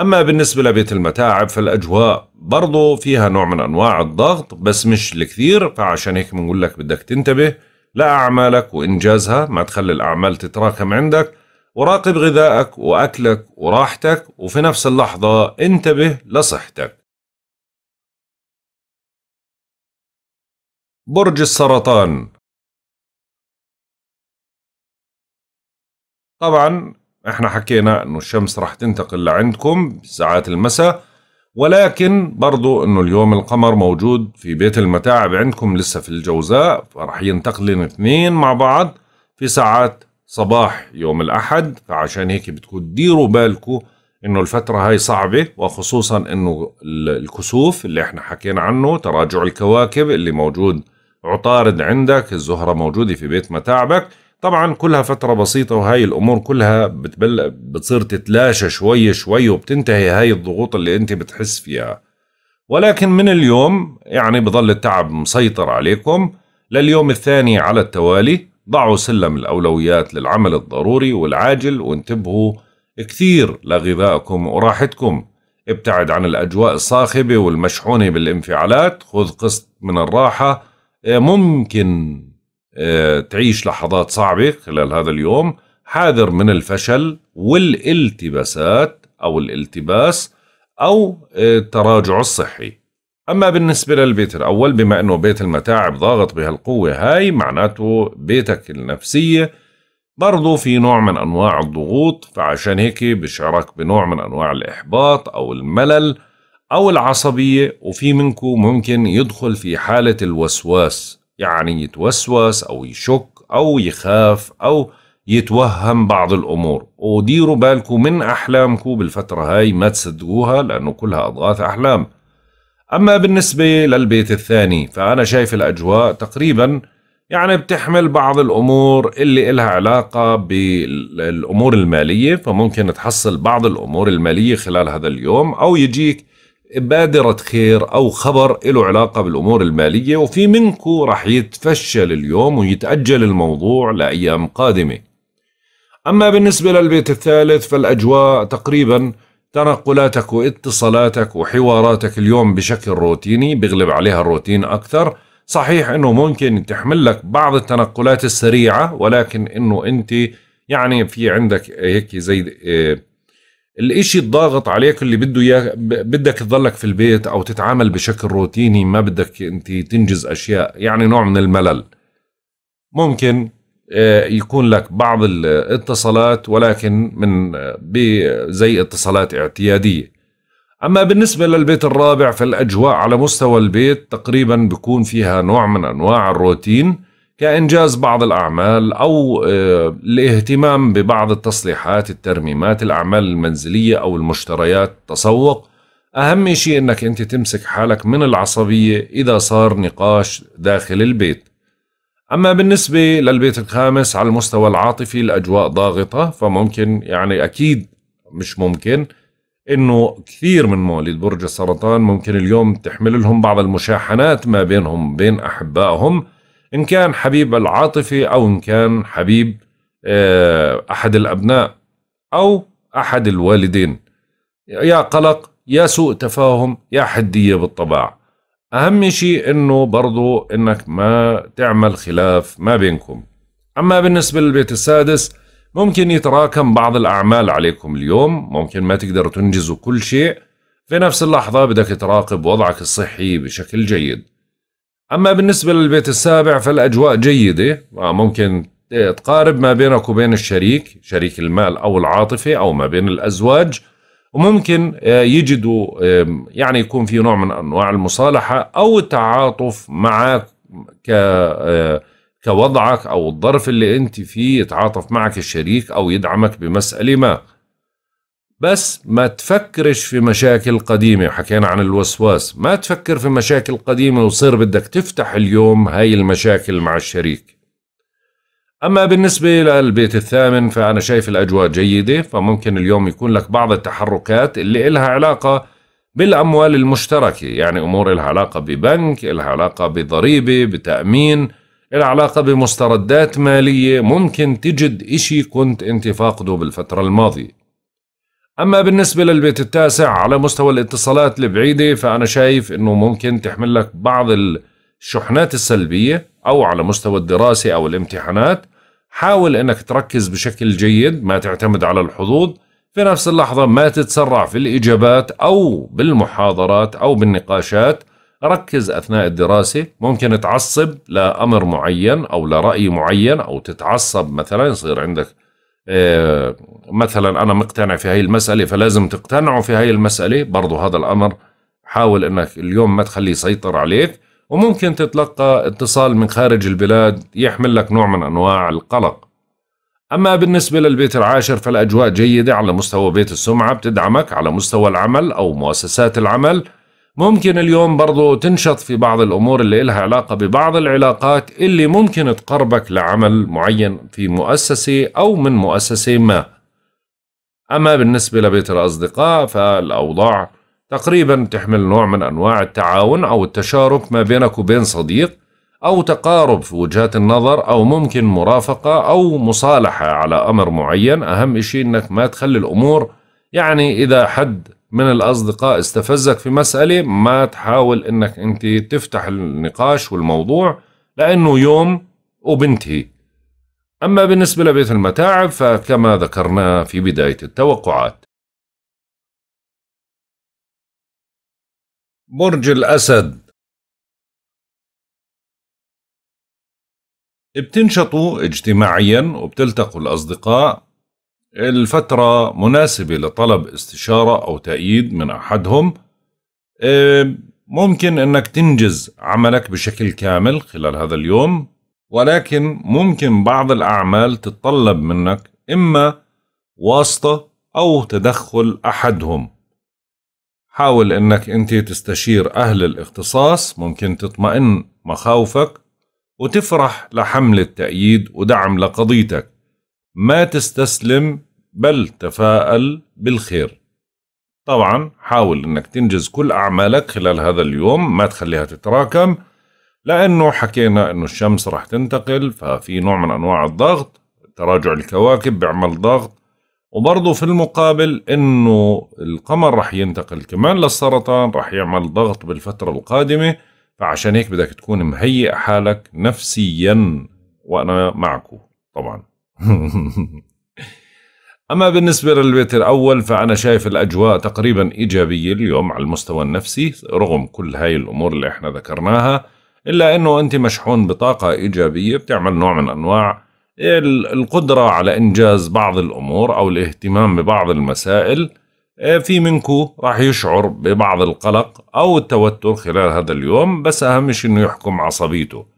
A: اما بالنسبه لبيت المتاعب فالاجواء برضو فيها نوع من انواع الضغط بس مش الكثير فعشان هيك بنقول لك بدك تنتبه لا أعمالك وإنجازها ما تخلي الأعمال تتراكم عندك وراقب غذائك وأكلك وراحتك وفي
B: نفس اللحظة انتبه لصحتك برج السرطان طبعا احنا حكينا انه الشمس راح تنتقل
A: لعندكم بساعات المساء ولكن برضو انه اليوم القمر موجود في بيت المتاعب عندكم لسه في الجوزاء فرح ينتقل اثنين مع بعض في ساعات صباح يوم الاحد فعشان هيك بدكم تديروا بالكم انه الفترة هاي صعبة وخصوصا انه الكسوف اللي احنا حكينا عنه تراجع الكواكب اللي موجود عطارد عندك الزهرة موجودة في بيت متاعبك طبعا كلها فترة بسيطة وهاي الأمور كلها بتبل... بتصير تتلاشى شوي شوي وبتنتهي هاي الضغوط اللي أنت بتحس فيها ولكن من اليوم يعني بضل التعب مسيطر عليكم لليوم الثاني على التوالي ضعوا سلم الأولويات للعمل الضروري والعاجل وانتبهوا كثير لغذائكم وراحتكم ابتعد عن الأجواء الصاخبة والمشحونة بالانفعالات خذ قسط من الراحة ممكن آه، تعيش لحظات صعبة خلال هذا اليوم حاذر من الفشل والالتباسات أو الالتباس أو آه، التراجع الصحي أما بالنسبة للبيت الأول بما أنه بيت المتاعب ضاغط بهالقوة هاي معناته بيتك النفسية برضو في نوع من أنواع الضغوط فعشان هيك بشعرك بنوع من أنواع الإحباط أو الملل أو العصبية وفي منكم ممكن يدخل في حالة الوسواس يعني يتوسوس أو يشك أو يخاف أو يتوهم بعض الأمور وديروا بالكم من أحلامكم بالفترة هاي ما تصدقوها لأنه كلها أضغاث أحلام أما بالنسبة للبيت الثاني فأنا شايف الأجواء تقريبا يعني بتحمل بعض الأمور اللي إلها علاقة بالأمور المالية فممكن تحصل بعض الأمور المالية خلال هذا اليوم أو يجيك بادرة خير أو خبر له علاقة بالأمور المالية وفي منكو رح يتفشل اليوم ويتأجل الموضوع لأيام قادمة أما بالنسبة للبيت الثالث فالأجواء تقريبا تنقلاتك واتصالاتك وحواراتك اليوم بشكل روتيني بغلب عليها الروتين أكثر صحيح أنه ممكن تحمل لك بعض التنقلات السريعة ولكن أنه أنت يعني في عندك هيك زي آه، الاشي الضاغط عليك اللي بده اياه بدك تضلك في البيت او تتعامل بشكل روتيني ما بدك انت تنجز اشياء يعني نوع من الملل ممكن آه، يكون لك بعض الاتصالات ولكن من زي اتصالات اعتياديه اما بالنسبه للبيت الرابع فالاجواء على مستوى البيت تقريبا بيكون فيها نوع من انواع الروتين كإنجاز بعض الأعمال أو آه، الاهتمام ببعض التصليحات الترميمات الأعمال المنزلية أو المشتريات التسوق أهم شيء أنك أنت تمسك حالك من العصبية إذا صار نقاش داخل البيت أما بالنسبة للبيت الخامس على المستوى العاطفي الأجواء ضاغطة فممكن يعني أكيد مش ممكن انه كثير من مواليد برج السرطان ممكن اليوم تحمل لهم بعض المشاحنات ما بينهم بين احبائهم إن كان حبيب العاطفة أو إن كان حبيب آه، أحد الأبناء أو أحد الوالدين يا قلق يا سوء تفاهم يا حدية بالطباع أهم شيء أنه برضو أنك ما تعمل خلاف ما بينكم أما بالنسبة للبيت السادس ممكن يتراكم بعض الأعمال عليكم اليوم ممكن ما تقدروا تنجزوا كل شيء في نفس اللحظة بدك تراقب وضعك الصحي بشكل جيد أما بالنسبة للبيت السابع فالأجواء جيدة آه، ممكن تقارب ما بينك وبين الشريك شريك المال أو العاطفة أو ما بين الأزواج وممكن آه، يجدوا يعني يكون في نوع من أنواع المصالحة أو التعاطف معك ك آه، كوضعك أو الظرف اللي أنت فيه يتعاطف معك الشريك أو يدعمك بمسألة ما بس ما تفكرش في مشاكل قديمة حكينا عن الوسواس ما تفكر في مشاكل قديمة وصير بدك تفتح اليوم هاي المشاكل مع الشريك أما بالنسبة للبيت الثامن فأنا شايف الأجواء جيدة فممكن اليوم يكون لك بعض التحركات اللي إلها علاقة بالأموال المشتركة يعني أمور إلها علاقة ببنك إلها علاقة بضريبة بتأمين إلها علاقة بمستردات مالية ممكن تجد إشي كنت أنت فاقده بالفترة الماضية أما بالنسبة للبيت التاسع على مستوى الاتصالات البعيدة فأنا شايف أنه ممكن تحمل لك بعض الشحنات السلبية أو على مستوى الدراسة أو الامتحانات حاول أنك تركز بشكل جيد ما تعتمد على الحظوظ في نفس اللحظة ما تتسرع في الإجابات أو بالمحاضرات أو بالنقاشات ركز أثناء الدراسة ممكن تعصب لأمر معين أو لرأي معين أو تتعصب مثلا يصير عندك آه، مثلا أنا مقتنع في هاي المسألة فلازم تقتنعوا في هاي المسألة برضه هذا الأمر حاول أنك اليوم ما تخليه يسيطر عليك وممكن تتلقى اتصال من خارج البلاد يحمل لك نوع من أنواع القلق أما بالنسبة للبيت العاشر فالأجواء جيدة على مستوى بيت السمعة بتدعمك على مستوى العمل أو مؤسسات العمل ممكن اليوم برضو تنشط في بعض الأمور اللي إلها علاقة ببعض العلاقات اللي ممكن تقربك لعمل معين في مؤسسة أو من مؤسسة ما أما بالنسبة لبيت الأصدقاء فالأوضاع تقريبا تحمل نوع من أنواع التعاون أو التشارك ما بينك وبين صديق أو تقارب في وجهات النظر أو ممكن مرافقة أو مصالحة على أمر معين أهم شيء أنك ما تخلي الأمور يعني إذا حد من الأصدقاء استفزك في مسألة ما تحاول أنك أنت تفتح النقاش والموضوع لأنه يوم وبنتهي أما بالنسبة
B: لبيت المتاعب فكما ذكرنا في بداية التوقعات برج الأسد بتنشطوا اجتماعيا
A: وبتلتقوا الأصدقاء الفترة مناسبة لطلب استشارة أو تأييد من أحدهم إيه، ممكن أنك تنجز عملك بشكل كامل خلال هذا اليوم ولكن ممكن بعض الأعمال تتطلب منك إما واسطة أو تدخل أحدهم حاول أنك أنت تستشير أهل الاختصاص ممكن تطمئن مخاوفك وتفرح لحملة تأييد ودعم لقضيتك ما تستسلم بل تفاءل بالخير طبعا حاول انك تنجز كل اعمالك خلال هذا اليوم ما تخليها تتراكم لانه حكينا انه الشمس راح تنتقل ففي نوع من انواع الضغط تراجع الكواكب بيعمل ضغط وبرضه في المقابل انه القمر راح ينتقل كمان للسرطان راح يعمل ضغط بالفترة القادمة فعشان هيك بدك تكون مهيئ حالك نفسيا وانا معكو طبعا أما بالنسبة للبيت الأول فأنا شايف الأجواء تقريبا إيجابية اليوم على المستوى النفسي رغم كل هاي الأمور اللي إحنا ذكرناها إلا أنه أنت مشحون بطاقة إيجابية بتعمل نوع من أنواع القدرة على إنجاز بعض الأمور أو الاهتمام ببعض المسائل آه، في منكو راح يشعر ببعض القلق أو التوتر خلال هذا اليوم بس أهم شيء أنه يحكم عصبيته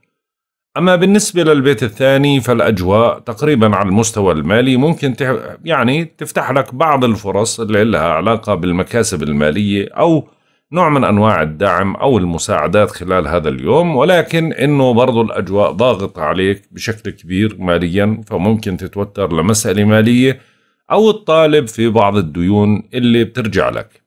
A: أما بالنسبة للبيت الثاني فالأجواء تقريبا على المستوى المالي ممكن تح... يعني تفتح لك بعض الفرص اللي لها علاقة بالمكاسب المالية أو نوع من أنواع الدعم أو المساعدات خلال هذا اليوم ولكن إنه برضو الأجواء ضاغطة عليك بشكل كبير ماليا فممكن تتوتر لمسألة مالية أو الطالب في بعض الديون اللي بترجع لك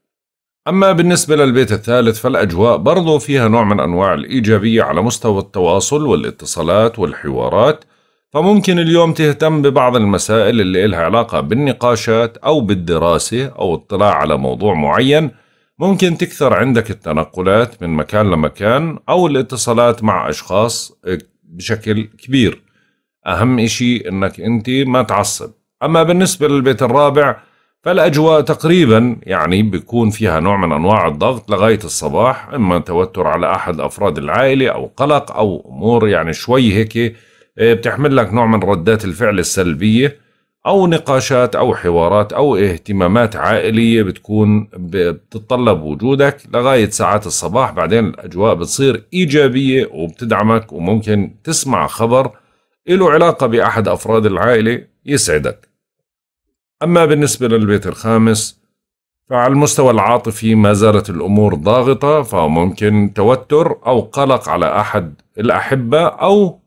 A: أما بالنسبة للبيت الثالث فالأجواء برضو فيها نوع من أنواع الإيجابية على مستوى التواصل والاتصالات والحوارات فممكن اليوم تهتم ببعض المسائل اللي إلها علاقة بالنقاشات أو بالدراسة أو اطلاع على موضوع معين ممكن تكثر عندك التنقلات من مكان لمكان أو الاتصالات مع أشخاص آه، بشكل كبير أهم إشي أنك أنت ما تعصب أما بالنسبة للبيت الرابع فالأجواء تقريبا يعني بيكون فيها نوع من أنواع الضغط لغاية الصباح إما توتر على أحد أفراد العائلة أو قلق أو أمور يعني شوي هيك إيه، بتحمل لك نوع من ردات الفعل السلبية أو نقاشات أو حوارات أو اهتمامات عائلية بتكون بتتطلب وجودك لغاية ساعات الصباح بعدين الأجواء بتصير إيجابية وبتدعمك وممكن تسمع خبر له علاقة بأحد أفراد العائلة يسعدك أما بالنسبة للبيت الخامس فعلى المستوى العاطفي ما زالت الأمور ضاغطة فممكن توتر أو قلق على أحد الأحبة أو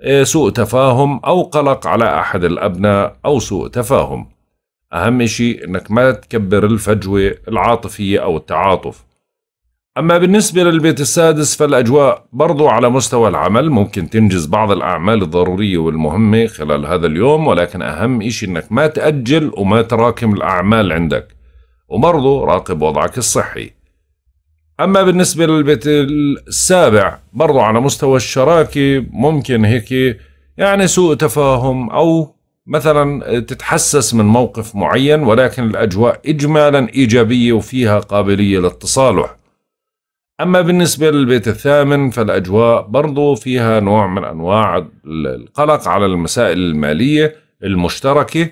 A: آه، سوء تفاهم أو قلق على أحد الأبناء أو سوء تفاهم أهم شيء أنك ما تكبر الفجوة العاطفية أو التعاطف أما بالنسبة للبيت السادس فالأجواء برضو على مستوى العمل ممكن تنجز بعض الأعمال الضرورية والمهمة خلال هذا اليوم ولكن أهم إشي أنك ما تأجل وما تراكم الأعمال عندك وبرضو راقب وضعك الصحي أما بالنسبة للبيت السابع برضو على مستوى الشراكة ممكن هيك يعني سوء تفاهم أو مثلا تتحسس من موقف معين ولكن الأجواء إجمالا إيجابية وفيها قابلية للتصالح أما بالنسبة للبيت الثامن فالأجواء برضو فيها نوع من أنواع القلق على المسائل المالية المشتركة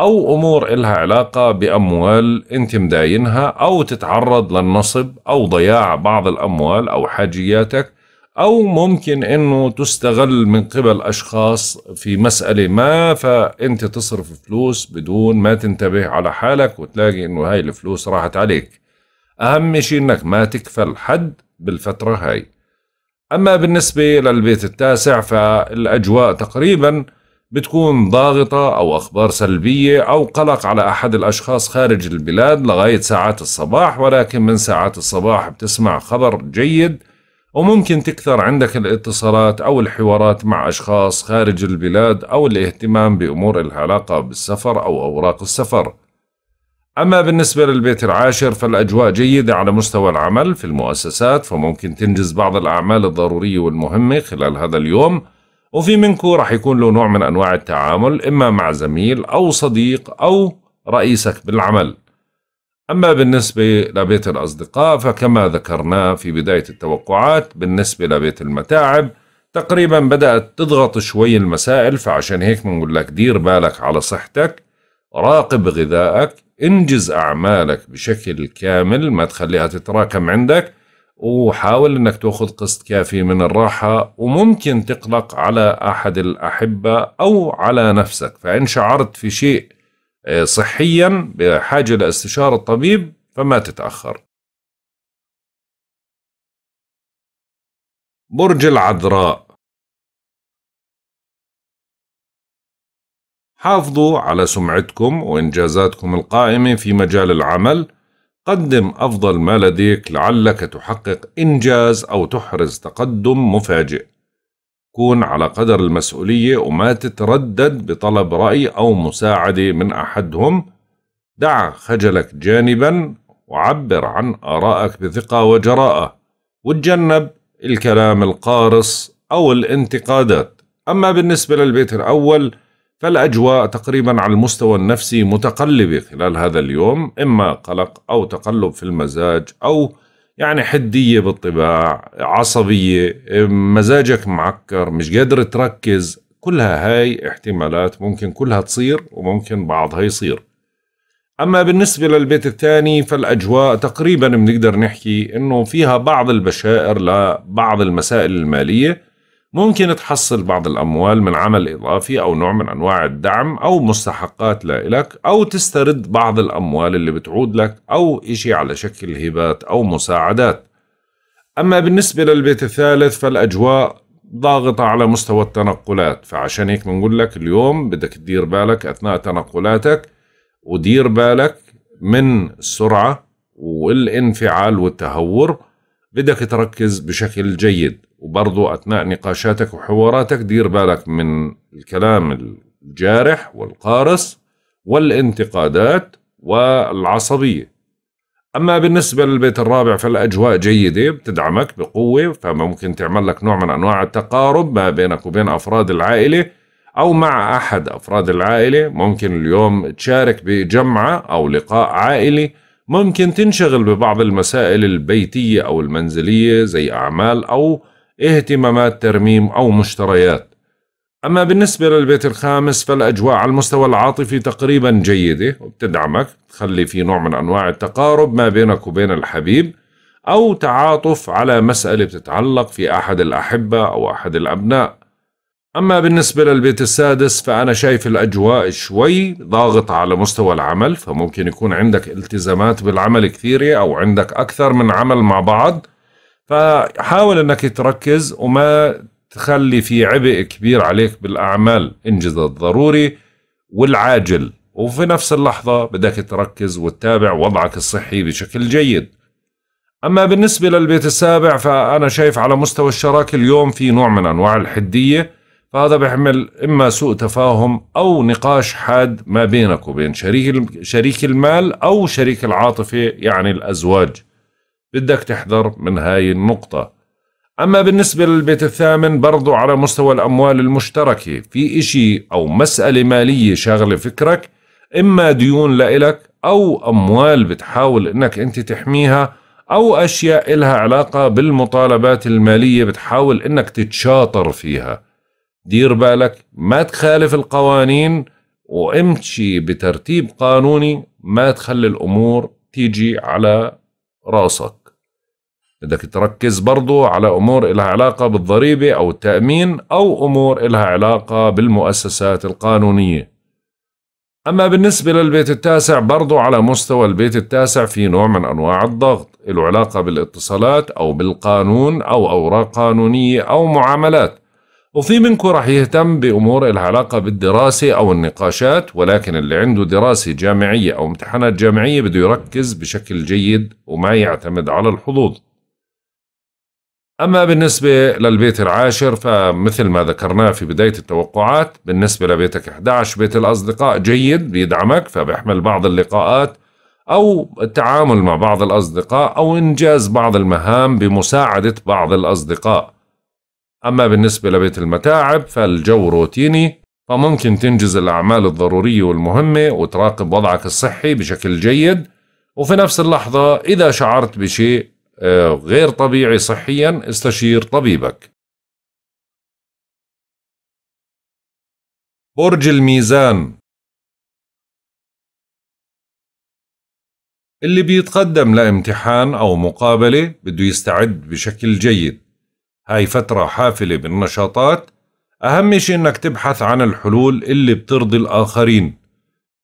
A: أو أمور إلها علاقة بأموال أنت مداينها أو تتعرض للنصب أو ضياع بعض الأموال أو حاجياتك أو ممكن أنه تستغل من قبل أشخاص في مسألة ما فأنت تصرف فلوس بدون ما تنتبه على حالك وتلاقي أنه هاي الفلوس راحت عليك أهم شيء إنك ما تكفل حد بالفترة هاي أما بالنسبة للبيت التاسع فالأجواء تقريبا بتكون ضاغطة أو أخبار سلبية أو قلق على أحد الأشخاص خارج البلاد لغاية ساعات الصباح ولكن من ساعات الصباح بتسمع خبر جيد وممكن تكثر عندك الاتصالات أو الحوارات مع أشخاص خارج البلاد أو الاهتمام بأمور العلاقة بالسفر أو أوراق السفر أما بالنسبة للبيت العاشر فالأجواء جيدة على مستوى العمل في المؤسسات فممكن تنجز بعض الأعمال الضرورية والمهمة خلال هذا اليوم وفي منكم رح يكون له نوع من أنواع التعامل إما مع زميل أو صديق أو رئيسك بالعمل أما بالنسبة لبيت الأصدقاء فكما ذكرنا في بداية التوقعات بالنسبة لبيت المتاعب تقريبا بدأت تضغط شوي المسائل فعشان هيك بنقول لك دير بالك على صحتك راقب غذائك انجز أعمالك بشكل كامل ما تخليها تتراكم عندك وحاول أنك تأخذ قسط كافي من الراحة وممكن تقلق على أحد الأحبة أو على نفسك فإن
B: شعرت في شيء آه، صحيا بحاجة لاستشارة طبيب فما تتأخر برج العذراء حافظوا على سمعتكم وإنجازاتكم القائمة في مجال العمل
A: قدم أفضل ما لديك لعلك تحقق إنجاز أو تحرز تقدم مفاجئ كون على قدر المسؤولية وما تتردد بطلب رأي أو مساعدة من أحدهم دع خجلك جانبا وعبر عن آرائك بثقة وجراءة وتجنب الكلام القارص أو الانتقادات أما بالنسبة للبيت الأول فالأجواء تقريبا على المستوى النفسي متقلبة خلال هذا اليوم إما قلق أو تقلب في المزاج أو يعني حدية بالطباع عصبية مزاجك معكر مش قادر تركز كلها هاي احتمالات ممكن كلها تصير وممكن بعضها يصير أما بالنسبة للبيت الثاني فالأجواء تقريبا بنقدر نحكي أنه فيها بعض البشائر لبعض المسائل المالية ممكن تحصل بعض الأموال من عمل إضافي أو نوع من أنواع الدعم أو مستحقات لإلك أو تسترد بعض الأموال اللي بتعود لك أو إشي على شكل هبات أو مساعدات أما بالنسبة للبيت الثالث فالأجواء ضاغطة على مستوى التنقلات فعشان هيك بنقول لك اليوم بدك تدير بالك أثناء تنقلاتك ودير بالك من السرعة والانفعال والتهور بدك تركز بشكل جيد وبرضو أثناء نقاشاتك وحواراتك دير بالك من الكلام الجارح والقارص والانتقادات والعصبية أما بالنسبة للبيت الرابع فالأجواء جيدة بتدعمك بقوة فممكن تعمل لك نوع من أنواع التقارب ما بينك وبين أفراد العائلة أو مع أحد أفراد العائلة ممكن اليوم تشارك بجمعة أو لقاء عائلي ممكن تنشغل ببعض المسائل البيتية أو المنزلية زي أعمال أو اهتمامات ترميم أو مشتريات أما بالنسبة للبيت الخامس فالأجواء على المستوى العاطفي تقريبا جيدة وبتدعمك تخلي في نوع من أنواع التقارب ما بينك وبين الحبيب أو تعاطف على مسألة بتتعلق في أحد الأحبة أو أحد الأبناء أما بالنسبة للبيت السادس فأنا شايف الأجواء شوي ضاغطة على مستوى العمل فممكن يكون عندك التزامات بالعمل كثيرة أو عندك أكثر من عمل مع بعض فحاول انك تركز وما تخلي في عبء كبير عليك بالاعمال انجز الضروري والعاجل وفي نفس اللحظة بدك تركز وتتابع وضعك الصحي بشكل جيد أما بالنسبة للبيت السابع فأنا شايف على مستوى الشراكة اليوم في نوع من أنواع الحدية فهذا بيحمل إما سوء تفاهم أو نقاش حاد ما بينك وبين شريك شريك المال أو شريك العاطفة يعني الأزواج بدك تحذر من هاي النقطة أما بالنسبة للبيت الثامن برضو على مستوى الأموال المشتركة في إشي أو مسألة مالية شاغلة فكرك إما ديون لإلك أو أموال بتحاول إنك أنت تحميها أو أشياء إلها علاقة بالمطالبات المالية بتحاول إنك تتشاطر فيها دير بالك ما تخالف القوانين وامشي بترتيب قانوني ما تخلي الأمور تيجي على راسك بدك تركز برضو على أمور إلها علاقة بالضريبة أو التأمين أو أمور إلها علاقة بالمؤسسات القانونية أما بالنسبة للبيت التاسع برضو على مستوى البيت التاسع في نوع من أنواع الضغط له علاقة بالاتصالات أو بالقانون أو أوراق قانونية أو معاملات وفي منكم رح يهتم بأمور إلها علاقة بالدراسة أو النقاشات ولكن اللي عنده دراسة جامعية أو امتحانات جامعية بده يركز بشكل جيد وما يعتمد على الحظوظ أما بالنسبة للبيت العاشر فمثل ما ذكرناه في بداية التوقعات بالنسبة لبيتك 11 بيت الأصدقاء جيد بيدعمك فبيحمل بعض اللقاءات أو التعامل مع بعض الأصدقاء أو إنجاز بعض المهام بمساعدة بعض الأصدقاء أما بالنسبة لبيت المتاعب فالجو روتيني فممكن تنجز الأعمال الضرورية والمهمة وتراقب وضعك الصحي بشكل جيد وفي نفس اللحظة
B: إذا شعرت بشيء آه، غير طبيعي صحيا استشير طبيبك برج الميزان اللي بيتقدم لامتحان أو مقابلة بده يستعد بشكل جيد هاي فترة
A: حافلة بالنشاطات أهم شيء إنك تبحث عن الحلول اللي بترضي الآخرين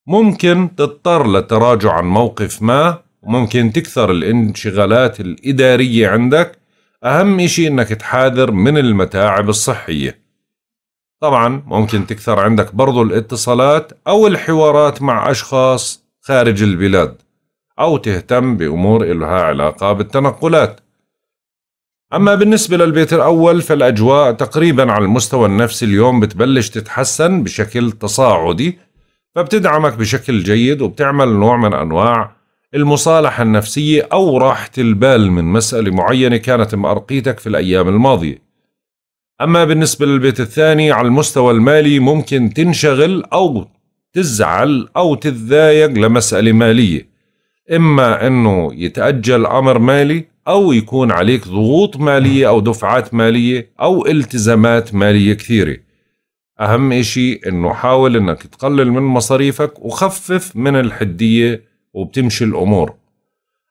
A: ممكن تضطر لتراجع عن موقف ما وممكن تكثر الانشغالات الإدارية عندك أهم إشي إنك تحاذر من المتاعب الصحية طبعا ممكن تكثر عندك برضو الاتصالات أو الحوارات مع أشخاص خارج البلاد أو تهتم بأمور إلها علاقة بالتنقلات أما بالنسبة للبيت الأول فالأجواء تقريبا على المستوى النفسي اليوم بتبلش تتحسن بشكل تصاعدي فبتدعمك بشكل جيد وبتعمل نوع من أنواع المصالحة النفسية أو راحة البال من مسألة معينة كانت مأرقيتك في الأيام الماضية أما بالنسبة للبيت الثاني على المستوى المالي ممكن تنشغل أو تزعل أو تتضايق لمسألة مالية إما أنه يتأجل أمر مالي أو يكون عليك ضغوط مالية أو دفعات مالية أو التزامات مالية كثيرة أهم إشي أنه حاول أنك تقلل من مصاريفك وخفف من الحدية وبتمشي الأمور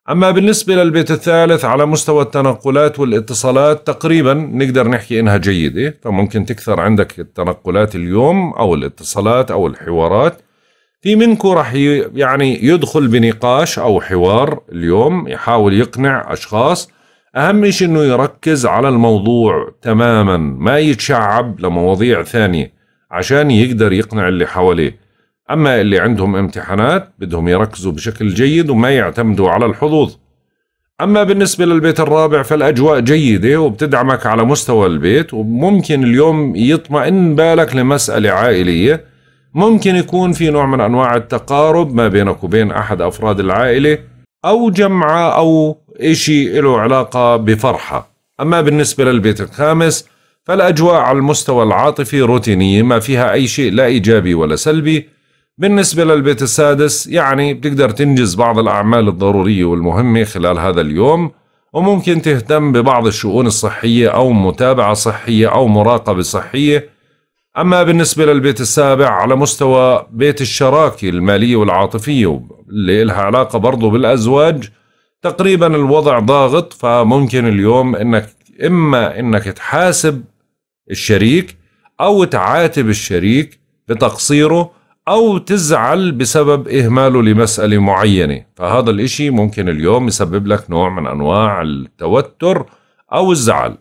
A: أما بالنسبة للبيت الثالث على مستوى التنقلات والاتصالات تقريبا نقدر نحكي إنها جيدة فممكن تكثر عندك التنقلات اليوم أو الاتصالات أو الحوارات في منكم راح يعني يدخل بنقاش أو حوار اليوم يحاول يقنع أشخاص أهم شيء إنه يركز على الموضوع تماما ما يتشعب لمواضيع ثانية عشان يقدر يقنع اللي حواليه أما اللي عندهم امتحانات بدهم يركزوا بشكل جيد وما يعتمدوا على الحظوظ أما بالنسبة للبيت الرابع فالأجواء جيدة وبتدعمك على مستوى البيت وممكن اليوم يطمئن بالك لمسألة عائلية ممكن يكون في نوع من أنواع التقارب ما بينك وبين أحد أفراد العائلة أو جمعة أو إشي له علاقة بفرحة أما بالنسبة للبيت الخامس فالأجواء على المستوى العاطفي روتينية ما فيها أي شيء لا إيجابي ولا سلبي بالنسبة للبيت السادس يعني بتقدر تنجز بعض الأعمال الضرورية والمهمة خلال هذا اليوم وممكن تهتم ببعض الشؤون الصحية أو متابعة صحية أو مراقبة صحية أما بالنسبة للبيت السابع على مستوى بيت الشراكة المالية والعاطفية اللي إلها علاقة برضو بالأزواج تقريبا الوضع ضاغط فممكن اليوم إنك إما إنك تحاسب الشريك أو تعاتب الشريك بتقصيره أو تزعل بسبب إهماله لمسألة معينة فهذا الإشي ممكن اليوم يسبب لك نوع من أنواع التوتر أو الزعل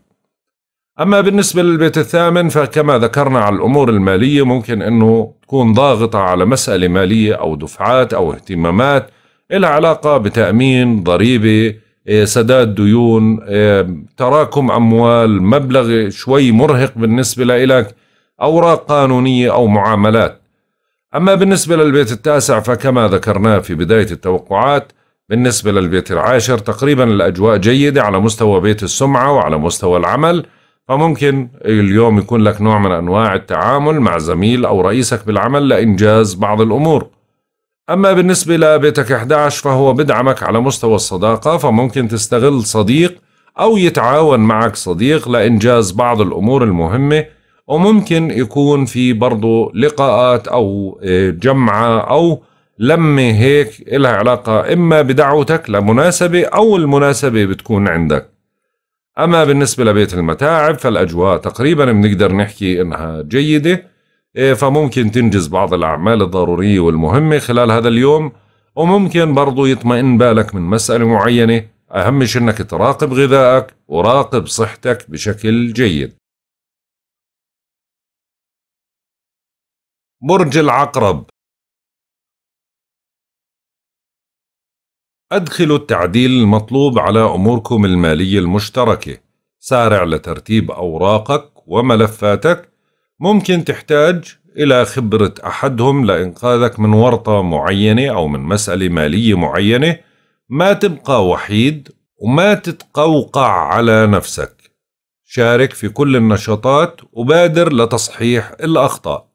A: أما بالنسبة للبيت الثامن فكما ذكرنا على الأمور المالية ممكن أنه تكون ضاغطة على مسألة مالية أو دفعات أو اهتمامات إلى علاقة بتأمين ضريبة إيه، سداد ديون إيه، تراكم أموال مبلغ شوي مرهق بالنسبة لك أوراق قانونية أو معاملات أما بالنسبة للبيت التاسع فكما ذكرنا في بداية التوقعات بالنسبة للبيت العاشر تقريبا الأجواء جيدة على مستوى بيت السمعة وعلى مستوى العمل فممكن اليوم يكون لك نوع من أنواع التعامل مع زميل أو رئيسك بالعمل لإنجاز بعض الأمور أما بالنسبة لبيتك 11 فهو بدعمك على مستوى الصداقة فممكن تستغل صديق أو يتعاون معك صديق لإنجاز بعض الأمور المهمة وممكن يكون في برضه لقاءات أو آه، جمعة أو لمة هيك إلها علاقة إما بدعوتك لمناسبة أو المناسبة بتكون عندك أما بالنسبة لبيت المتاعب فالأجواء تقريبا بنقدر نحكي إنها جيدة آه، فممكن تنجز بعض الأعمال الضرورية والمهمة خلال هذا اليوم وممكن برضو يطمئن بالك من مسألة معينة
B: أهم إنك تراقب غذائك وراقب صحتك بشكل جيد برج العقرب أدخلوا التعديل المطلوب على أموركم المالية المشتركة سارع لترتيب أوراقك
A: وملفاتك ممكن تحتاج إلى خبرة أحدهم لإنقاذك من ورطة معينة أو من مسألة مالية معينة ما تبقى وحيد وما تتقوقع على نفسك شارك في كل النشاطات وبادر لتصحيح الأخطاء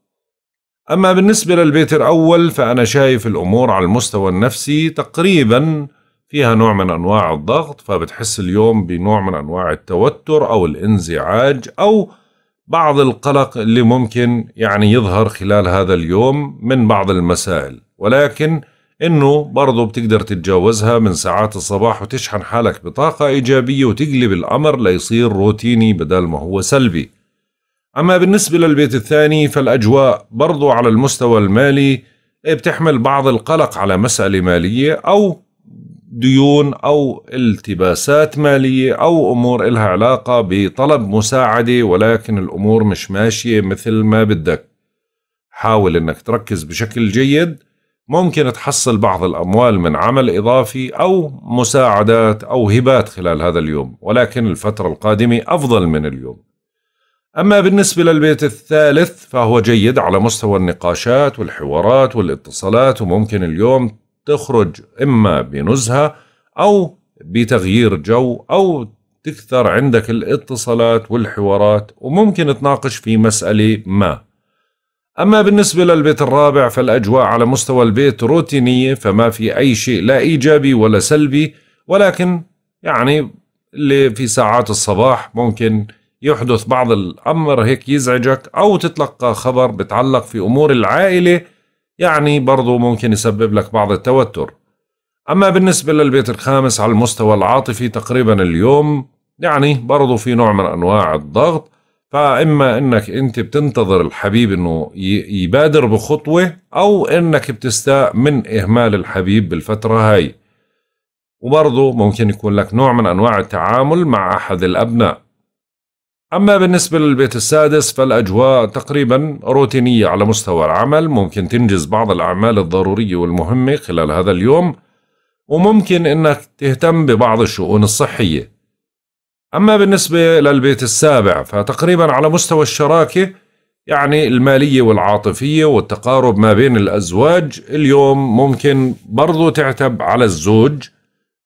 A: أما بالنسبة للبيت الأول فأنا شايف الأمور على المستوى النفسي تقريبا فيها نوع من أنواع الضغط فبتحس اليوم بنوع من أنواع التوتر أو الانزعاج أو بعض القلق اللي ممكن يعني يظهر خلال هذا اليوم من بعض المسائل ولكن انه برضه بتقدر تتجاوزها من ساعات الصباح وتشحن حالك بطاقة ايجابية وتقلب الامر ليصير روتيني بدل ما هو سلبي أما بالنسبة للبيت الثاني فالأجواء برضو على المستوى المالي إيه، بتحمل بعض القلق على مسألة مالية أو ديون أو التباسات مالية أو أمور إلها علاقة بطلب مساعدة ولكن الأمور مش ماشية مثل ما بدك حاول أنك تركز بشكل جيد ممكن تحصل بعض الأموال من عمل إضافي أو مساعدات أو هبات خلال هذا اليوم ولكن الفترة القادمة أفضل من اليوم أما بالنسبة للبيت الثالث فهو جيد على مستوى النقاشات والحوارات والاتصالات وممكن اليوم تخرج إما بنزهة أو بتغيير جو أو تكثر عندك الاتصالات والحوارات وممكن تناقش في مسألة ما أما بالنسبة للبيت الرابع فالأجواء على مستوى البيت روتينية فما في أي شيء لا إيجابي ولا سلبي ولكن يعني اللي في ساعات الصباح ممكن يحدث بعض الأمر هيك يزعجك أو تتلقى خبر بتعلق في أمور العائلة يعني برضو ممكن يسبب لك بعض التوتر أما بالنسبة للبيت الخامس على المستوى العاطفي تقريبا اليوم يعني برضو في نوع من أنواع الضغط فإما أنك أنت بتنتظر الحبيب أنه يبادر بخطوة أو أنك بتستاء من إهمال الحبيب بالفترة هاي وبرضو ممكن يكون لك نوع من أنواع التعامل مع أحد الأبناء أما بالنسبة للبيت السادس فالأجواء تقريبا روتينية على مستوى العمل ممكن تنجز بعض الأعمال الضرورية والمهمة خلال هذا اليوم وممكن أنك تهتم ببعض الشؤون الصحية أما بالنسبة للبيت السابع فتقريبا على مستوى الشراكة يعني المالية والعاطفية والتقارب ما بين الأزواج اليوم ممكن برضو تعتب على الزوج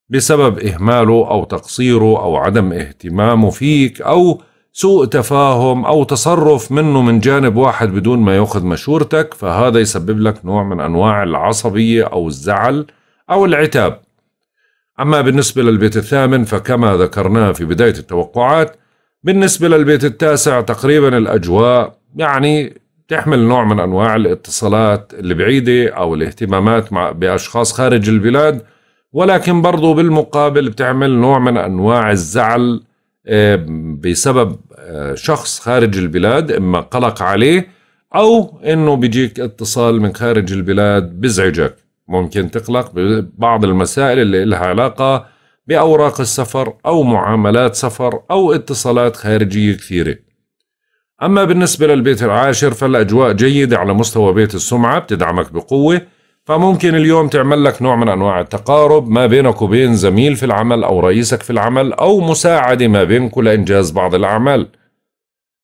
A: بسبب إهماله أو تقصيره أو عدم اهتمامه فيك أو سوء تفاهم أو تصرف منه من جانب واحد بدون ما يأخذ مشورتك فهذا يسبب لك نوع من أنواع العصبية أو الزعل أو العتاب أما بالنسبة للبيت الثامن فكما ذكرناه في بداية التوقعات بالنسبة للبيت التاسع تقريبا الأجواء يعني تحمل نوع من أنواع الاتصالات البعيدة أو الاهتمامات مع بأشخاص خارج البلاد ولكن برضو بالمقابل بتعمل نوع من أنواع الزعل آه، بسبب آه، شخص خارج البلاد اما قلق عليه او انه بيجيك اتصال من خارج البلاد بزعجك ممكن تقلق ببعض المسائل اللي لها علاقه باوراق السفر او معاملات سفر او اتصالات خارجيه كثيره اما بالنسبه للبيت العاشر فالاجواء جيده على مستوى بيت السمعه بتدعمك بقوه فممكن اليوم تعمل لك نوع من انواع التقارب ما بينك وبين زميل في العمل او رئيسك في العمل او مساعده ما بينك لانجاز بعض الاعمال.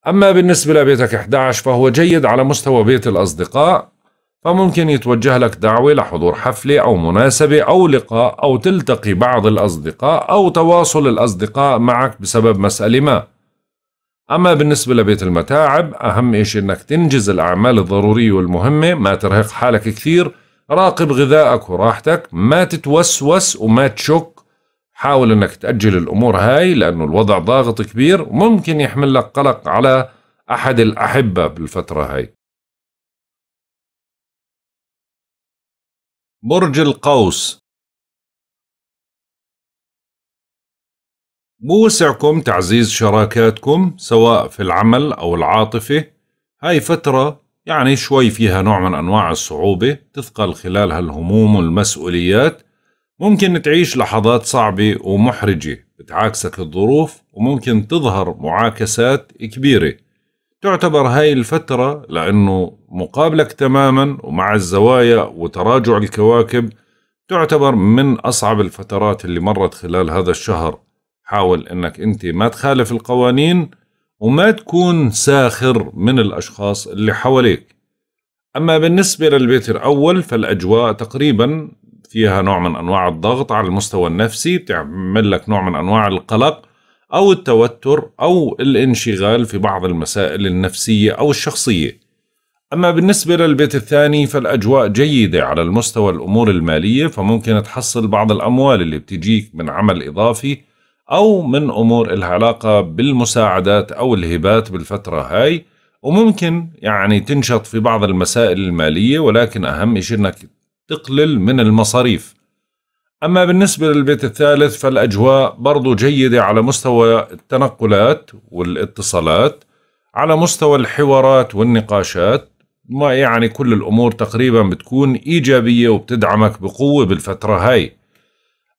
A: اما بالنسبه لبيتك 11 فهو جيد على مستوى بيت الاصدقاء فممكن يتوجه لك دعوه لحضور حفله او مناسبه او لقاء او تلتقي بعض الاصدقاء او تواصل الاصدقاء معك بسبب مساله ما. أما بالنسبة لبيت المتاعب أهم إشي أنك تنجز الأعمال الضرورية والمهمة ما ترهق حالك كثير راقب غذائك وراحتك ما تتوسوس وما تشك حاول انك تأجل الامور هاي لانه الوضع ضاغط كبير ممكن يحمل لك قلق على
B: احد الاحبة بالفترة هاي برج القوس بوسعكم تعزيز شراكاتكم سواء في
A: العمل أو العاطفة هاي فترة يعني شوي فيها نوع من أنواع الصعوبة تثقل خلالها الهموم والمسؤوليات ممكن تعيش لحظات صعبة ومحرجة بتعاكسك الظروف وممكن تظهر معاكسات كبيرة تعتبر هاي الفترة لأنه مقابلك تماما ومع الزوايا وتراجع الكواكب تعتبر من أصعب الفترات اللي مرت خلال هذا الشهر حاول أنك أنت ما تخالف القوانين وما تكون ساخر من الأشخاص اللي حواليك أما بالنسبة للبيت الأول فالأجواء تقريبا فيها نوع من أنواع الضغط على المستوى النفسي بتعمل لك نوع من أنواع القلق أو التوتر أو الانشغال في بعض المسائل النفسية أو الشخصية أما بالنسبة للبيت الثاني فالأجواء جيدة على المستوى الأمور المالية فممكن تحصل بعض الأموال اللي بتجيك من عمل إضافي أو من أمور إلها علاقة بالمساعدات أو الهبات بالفترة هاي وممكن يعني تنشط في بعض المسائل المالية ولكن أهم شيء أنك تقلل من المصاريف أما بالنسبة للبيت الثالث فالأجواء برضو جيدة على مستوى التنقلات والاتصالات على مستوى الحوارات والنقاشات ما يعني كل الأمور تقريبا بتكون إيجابية وبتدعمك بقوة بالفترة هاي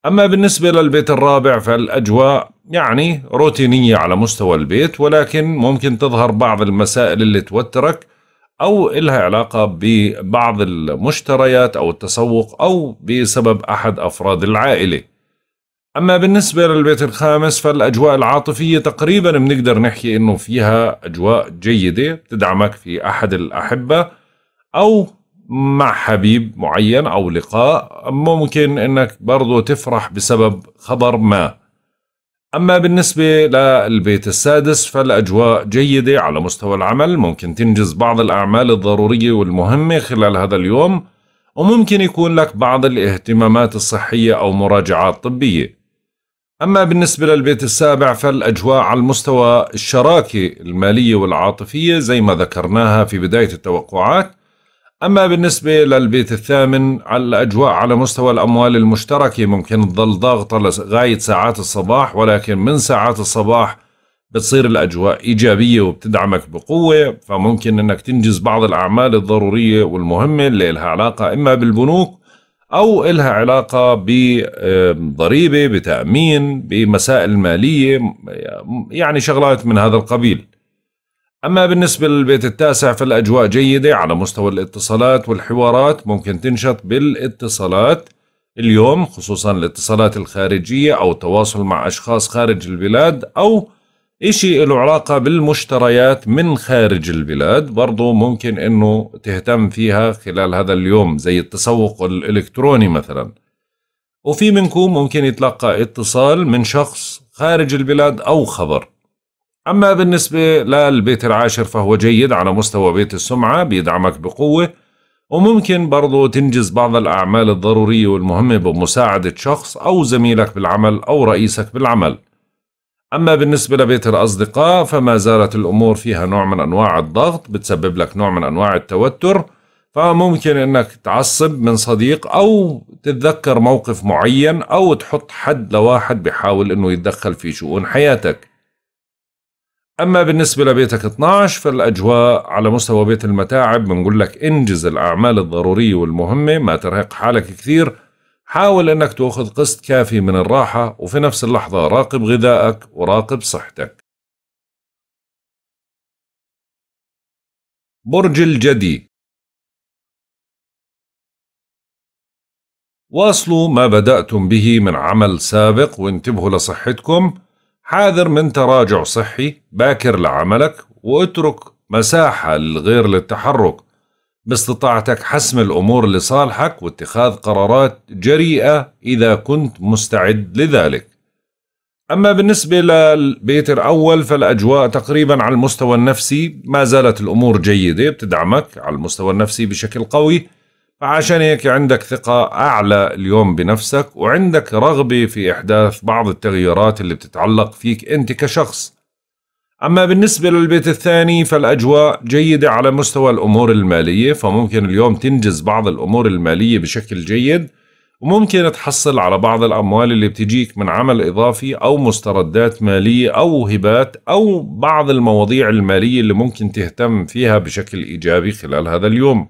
A: أما بالنسبة للبيت الرابع فالأجواء يعني روتينية على مستوى البيت ولكن ممكن تظهر بعض المسائل اللي توترك أو إلها علاقة ببعض المشتريات أو التسوق أو بسبب أحد أفراد العائلة أما بالنسبة للبيت الخامس فالأجواء العاطفية تقريبا بنقدر نحكي إنه فيها أجواء جيدة بتدعمك في أحد الأحبة أو مع حبيب معين او لقاء ممكن انك برضو تفرح بسبب خبر ما اما بالنسبه للبيت السادس فالاجواء جيده على مستوى العمل ممكن تنجز بعض الاعمال الضروريه والمهمه خلال هذا اليوم وممكن يكون لك بعض الاهتمامات الصحيه او مراجعات طبيه أما بالنسبة للبيت السابع فالأجواء على مستوى الشراكة المالية والعاطفية زي ما ذكرناها في بداية التوقعات أما بالنسبة للبيت الثامن على الأجواء على مستوى الأموال المشتركة ممكن تظل ضاغطة لغاية ساعات الصباح ولكن من ساعات الصباح بتصير الأجواء إيجابية وبتدعمك بقوة فممكن أنك تنجز بعض الأعمال الضرورية والمهمة اللي لها علاقة إما بالبنوك أو إلها علاقة بضريبة بتأمين بمسائل مالية يعني شغلات من هذا القبيل أما بالنسبة للبيت التاسع فالأجواء جيدة على مستوى الاتصالات والحوارات ممكن تنشط بالاتصالات اليوم خصوصا الاتصالات الخارجية أو التواصل مع أشخاص خارج البلاد أو إشي له علاقة بالمشتريات من خارج البلاد برضو ممكن أنه تهتم فيها خلال هذا اليوم زي التسوق الإلكتروني مثلا وفي منكم ممكن يتلقى اتصال من شخص خارج البلاد أو خبر أما بالنسبة للبيت العاشر فهو جيد على مستوى بيت السمعة بيدعمك بقوة وممكن برضو تنجز بعض الأعمال الضرورية والمهمة بمساعدة شخص أو زميلك بالعمل أو رئيسك بالعمل أما بالنسبة لبيت الأصدقاء فما زالت الأمور فيها نوع من أنواع الضغط بتسبب لك نوع من أنواع التوتر فممكن أنك تعصب من صديق أو تتذكر موقف معين أو تحط حد لواحد بحاول أنه يتدخل في شؤون حياتك أما بالنسبة لبيتك 12 فالأجواء على مستوى بيت المتاعب بنقول لك انجز الأعمال الضرورية والمهمة ما ترهق حالك كثير حاول أنك تأخذ قسط كافي من الراحة وفي
B: نفس اللحظة راقب غذائك وراقب صحتك برج الجدي واصلوا ما بدأتم به من عمل سابق
A: وانتبهوا لصحتكم حاذر من تراجع صحي باكر لعملك واترك مساحة للغير للتحرك باستطاعتك حسم الأمور لصالحك واتخاذ قرارات جريئة إذا كنت مستعد لذلك أما بالنسبة للبيت الأول فالأجواء تقريبا على المستوى النفسي ما زالت الأمور جيدة بتدعمك على المستوى النفسي بشكل قوي فعشان هيك عندك ثقة أعلى اليوم بنفسك وعندك رغبة في إحداث بعض التغييرات اللي بتتعلق فيك أنت كشخص أما بالنسبة للبيت الثاني فالأجواء جيدة على مستوى الأمور المالية فممكن اليوم تنجز بعض الأمور المالية بشكل جيد وممكن تحصل على بعض الأموال اللي بتجيك من عمل إضافي أو مستردات مالية أو هبات أو بعض المواضيع المالية اللي ممكن تهتم فيها بشكل إيجابي خلال هذا اليوم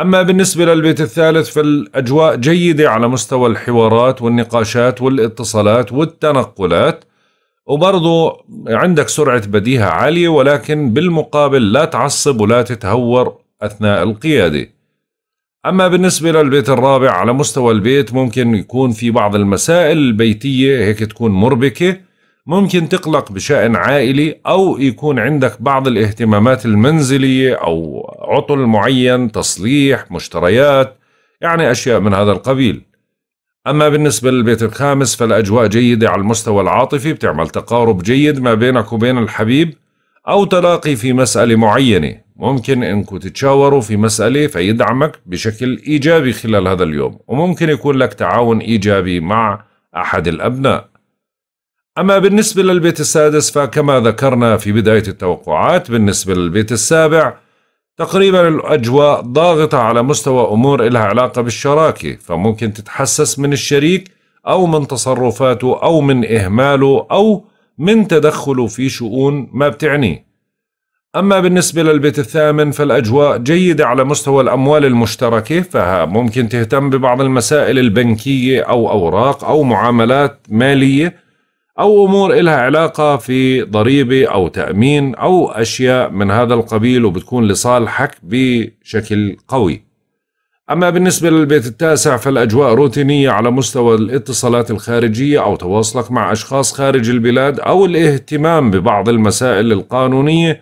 A: أما بالنسبة للبيت الثالث فالأجواء جيدة على مستوى الحوارات والنقاشات والاتصالات والتنقلات وبرضو عندك سرعة بديهة عالية ولكن بالمقابل لا تعصب ولا تتهور أثناء القيادة أما بالنسبة للبيت الرابع على مستوى البيت ممكن يكون في بعض المسائل البيتية هيك تكون مربكة ممكن تقلق بشأن عائلي أو يكون عندك بعض الاهتمامات المنزلية أو عطل معين تصليح مشتريات يعني أشياء من هذا القبيل أما بالنسبة للبيت الخامس فالأجواء جيدة على المستوى العاطفي بتعمل تقارب جيد ما بينك وبين الحبيب أو تلاقي في مسألة معينة ممكن أنكم تتشاوروا في مسألة فيدعمك بشكل إيجابي خلال هذا اليوم وممكن يكون لك تعاون إيجابي مع أحد الأبناء أما بالنسبة للبيت السادس فكما ذكرنا في بداية التوقعات بالنسبة للبيت السابع تقريبا الأجواء ضاغطة على مستوى أمور إلها علاقة بالشراكة فممكن تتحسس من الشريك أو من تصرفاته أو من إهماله أو من تدخله في شؤون ما بتعني أما بالنسبة للبيت الثامن فالأجواء جيدة على مستوى الأموال المشتركة فممكن تهتم ببعض المسائل البنكية أو أوراق أو معاملات مالية أو أمور إلها علاقة في ضريبة أو تأمين أو أشياء من هذا القبيل وبتكون لصالحك بشكل قوي أما بالنسبة للبيت التاسع فالأجواء روتينية على مستوى الاتصالات الخارجية أو تواصلك مع أشخاص خارج البلاد أو الاهتمام ببعض المسائل القانونية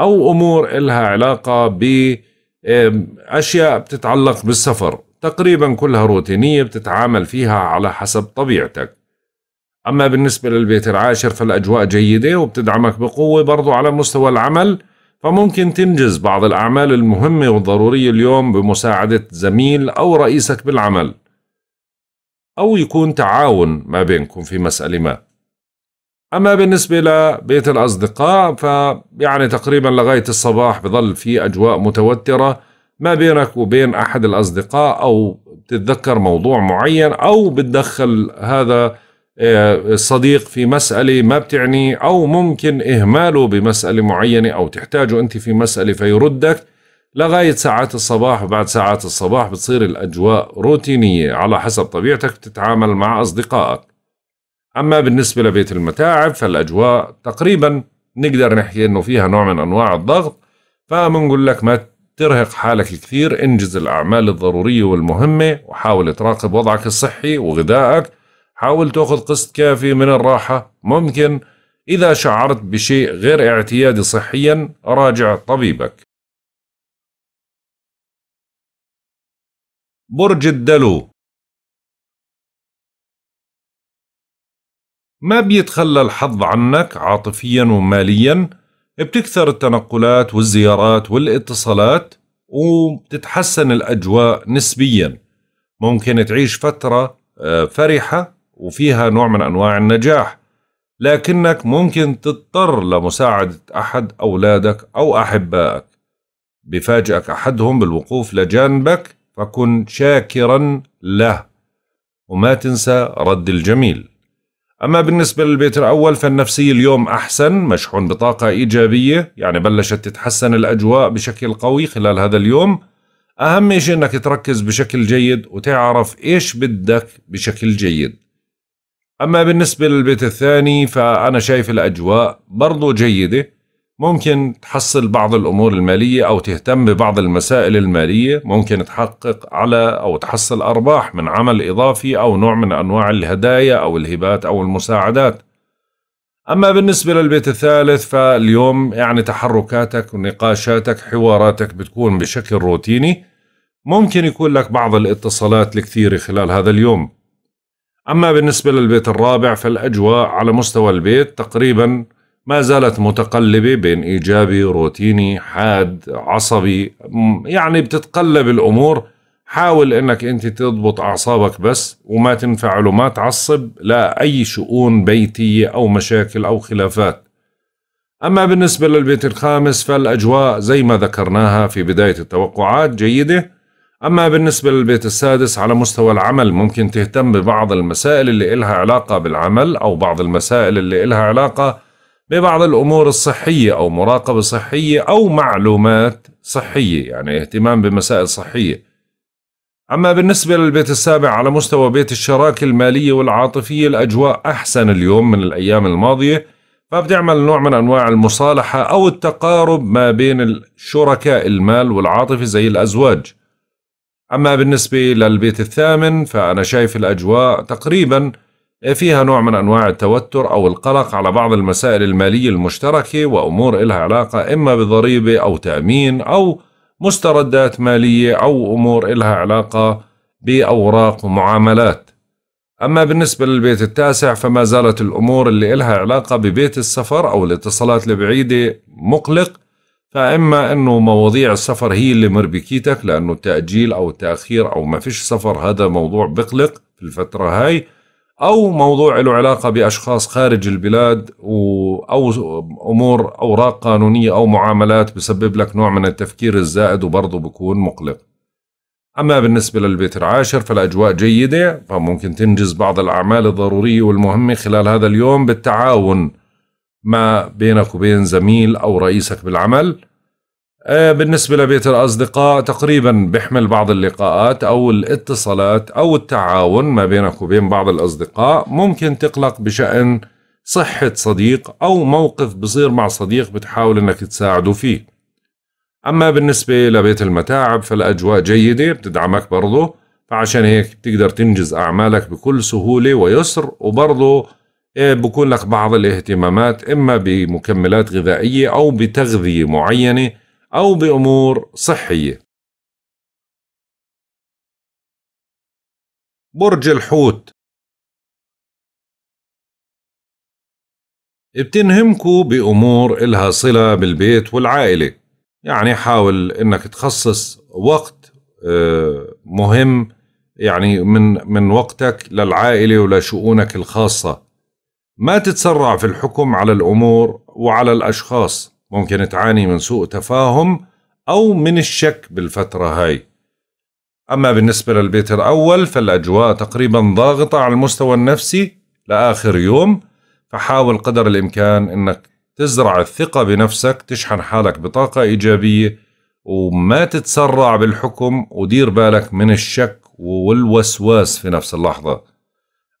A: أو أمور إلها علاقة بأشياء بتتعلق بالسفر تقريبا كلها روتينية بتتعامل فيها على حسب طبيعتك أما بالنسبة للبيت العاشر فالأجواء جيدة وبتدعمك بقوة برضو على مستوى العمل فممكن تنجز بعض الأعمال المهمة والضرورية اليوم بمساعدة زميل أو رئيسك بالعمل أو يكون تعاون ما بينكم في مسألة ما أما بالنسبة لبيت الأصدقاء فيعني تقريبا لغاية الصباح بظل في أجواء متوترة ما بينك وبين أحد الأصدقاء أو بتتذكر موضوع معين أو بتدخل هذا آه، الصديق في مسألة ما بتعني أو ممكن إهماله بمسألة معينة أو تحتاجه أنت في مسألة فيردك لغاية ساعات الصباح وبعد ساعات الصباح بتصير الأجواء روتينية على حسب طبيعتك بتتعامل مع أصدقائك أما بالنسبة لبيت المتاعب فالأجواء تقريبا نقدر نحكي أنه فيها نوع من أنواع الضغط فمنقول لك ما ترهق حالك كثير انجز الأعمال الضرورية والمهمة وحاول تراقب وضعك الصحي وغذائك حاول تأخذ قسط كافي من الراحة ممكن إذا شعرت بشيء غير اعتيادي
B: صحيا راجع طبيبك برج الدلو ما بيتخلى الحظ عنك عاطفيا وماليا
A: بتكثر التنقلات والزيارات والاتصالات وبتتحسن الأجواء نسبيا ممكن تعيش فترة آه، فرحة وفيها نوع من أنواع النجاح لكنك ممكن تضطر لمساعدة أحد أولادك أو أحبائك بفاجئك أحدهم بالوقوف لجانبك فكن شاكرا له وما تنسى رد الجميل أما بالنسبة للبيت الأول فالنفسية اليوم أحسن مشحون بطاقة إيجابية يعني بلشت تتحسن الأجواء بشكل قوي خلال هذا اليوم أهم شيء أنك تركز بشكل جيد وتعرف إيش بدك بشكل جيد أما بالنسبة للبيت الثاني فأنا شايف الأجواء برضو جيدة ممكن تحصل بعض الأمور المالية أو تهتم ببعض المسائل المالية ممكن تحقق على أو تحصل أرباح من عمل إضافي أو نوع من أنواع الهدايا أو الهبات أو المساعدات أما بالنسبة للبيت الثالث فاليوم يعني تحركاتك ونقاشاتك حواراتك بتكون بشكل روتيني ممكن يكون لك بعض الاتصالات الكثيرة خلال هذا اليوم أما بالنسبة للبيت الرابع فالأجواء على مستوى البيت تقريبا ما زالت متقلبة بين إيجابي روتيني حاد عصبي يعني بتتقلب الأمور حاول أنك أنت تضبط أعصابك بس وما تنفعل وما تعصب لأي شؤون بيتية أو مشاكل أو خلافات أما بالنسبة للبيت الخامس فالأجواء زي ما ذكرناها في بداية التوقعات جيدة أما بالنسبة للبيت السادس على مستوى العمل ممكن تهتم ببعض المسائل اللي إلها علاقة بالعمل أو بعض المسائل اللي إلها علاقة ببعض الأمور الصحية أو مراقبة صحية أو معلومات صحية يعني اهتمام بمسائل صحية أما بالنسبة للبيت السابع على مستوى بيت الشراكة المالية والعاطفية الأجواء أحسن اليوم من الأيام الماضية فبتعمل نوع من أنواع المصالحة أو التقارب ما بين الشركاء المال والعاطفي زي الأزواج أما بالنسبة للبيت الثامن فأنا شايف الأجواء تقريبا فيها نوع من أنواع التوتر أو القلق على بعض المسائل المالية المشتركة وأمور إلها علاقة إما بضريبة أو تأمين أو مستردات مالية أو أمور إلها علاقة بأوراق ومعاملات أما بالنسبة للبيت التاسع فما زالت الأمور اللي إلها علاقة ببيت السفر أو الاتصالات البعيدة مقلق فاما انه مواضيع السفر هي اللي مربكيتك لانه تاجيل او تاخير او ما فيش سفر هذا موضوع بقلق في الفتره هاي او موضوع له علاقه باشخاص خارج البلاد او امور اوراق قانونيه او معاملات بسبب لك نوع من التفكير الزائد وبرضه بكون مقلق اما بالنسبه للبيت العاشر فالاجواء جيده فممكن تنجز بعض الاعمال الضروريه والمهمه خلال هذا اليوم بالتعاون ما بينك وبين زميل أو رئيسك بالعمل آه، بالنسبة لبيت الأصدقاء تقريبا بيحمل بعض اللقاءات أو الاتصالات أو التعاون ما بينك وبين بعض الأصدقاء ممكن تقلق بشأن صحة صديق أو موقف بصير مع صديق بتحاول أنك تساعده فيه أما بالنسبة لبيت المتاعب فالأجواء جيدة بتدعمك برضه فعشان هيك بتقدر تنجز أعمالك بكل سهولة ويسر وبرضه إيه، بكون لك بعض الاهتمامات إما بمكملات غذائية أو
B: بتغذية معينة أو بأمور صحية برج الحوت بتنهمكوا بأمور إلها صلة
A: بالبيت والعائلة يعني حاول إنك تخصص وقت آه، مهم يعني من من وقتك للعائلة ولشؤونك الخاصة ما تتسرع في الحكم على الأمور وعلى الأشخاص ممكن تعاني من سوء تفاهم أو من الشك بالفترة هاي أما بالنسبة للبيت الأول فالأجواء تقريبا ضاغطة على المستوى النفسي لآخر يوم فحاول قدر الإمكان أنك تزرع الثقة بنفسك تشحن حالك بطاقة إيجابية وما تتسرع بالحكم ودير بالك من الشك والوسواس في نفس اللحظة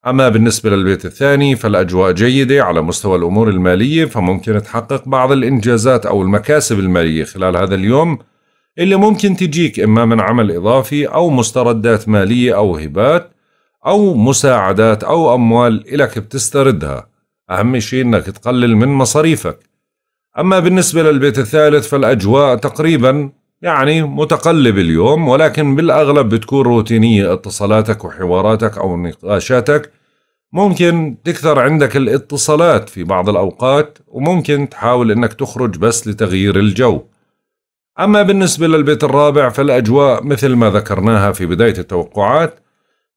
A: أما بالنسبة للبيت الثاني فالأجواء جيدة على مستوى الأمور المالية فممكن تحقق بعض الإنجازات أو المكاسب المالية خلال هذا اليوم اللي ممكن تجيك إما من عمل إضافي أو مستردات مالية أو هبات أو مساعدات أو أموال إلك بتستردها أهم شيء إنك تقلل من مصاريفك أما بالنسبة للبيت الثالث فالأجواء تقريبا يعني متقلب اليوم ولكن بالأغلب بتكون روتينية اتصالاتك وحواراتك أو نقاشاتك ممكن تكثر عندك الاتصالات في بعض الأوقات وممكن تحاول أنك تخرج بس لتغيير الجو أما بالنسبة للبيت الرابع فالأجواء مثل ما ذكرناها في بداية التوقعات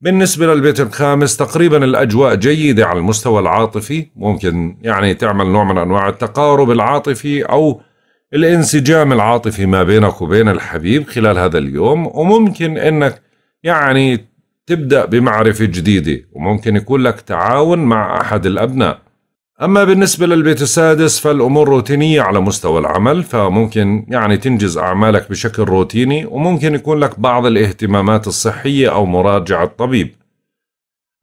A: بالنسبة للبيت الخامس تقريبا الأجواء جيدة على المستوى العاطفي ممكن يعني تعمل نوع من أنواع التقارب العاطفي أو الانسجام العاطفي ما بينك وبين الحبيب خلال هذا اليوم وممكن انك يعني تبدا بمعرفه جديده وممكن يكون لك تعاون مع احد الابناء اما بالنسبه للبيت السادس فالامور روتينيه على مستوى العمل فممكن يعني تنجز اعمالك بشكل روتيني وممكن يكون لك بعض الاهتمامات الصحيه او مراجعه طبيب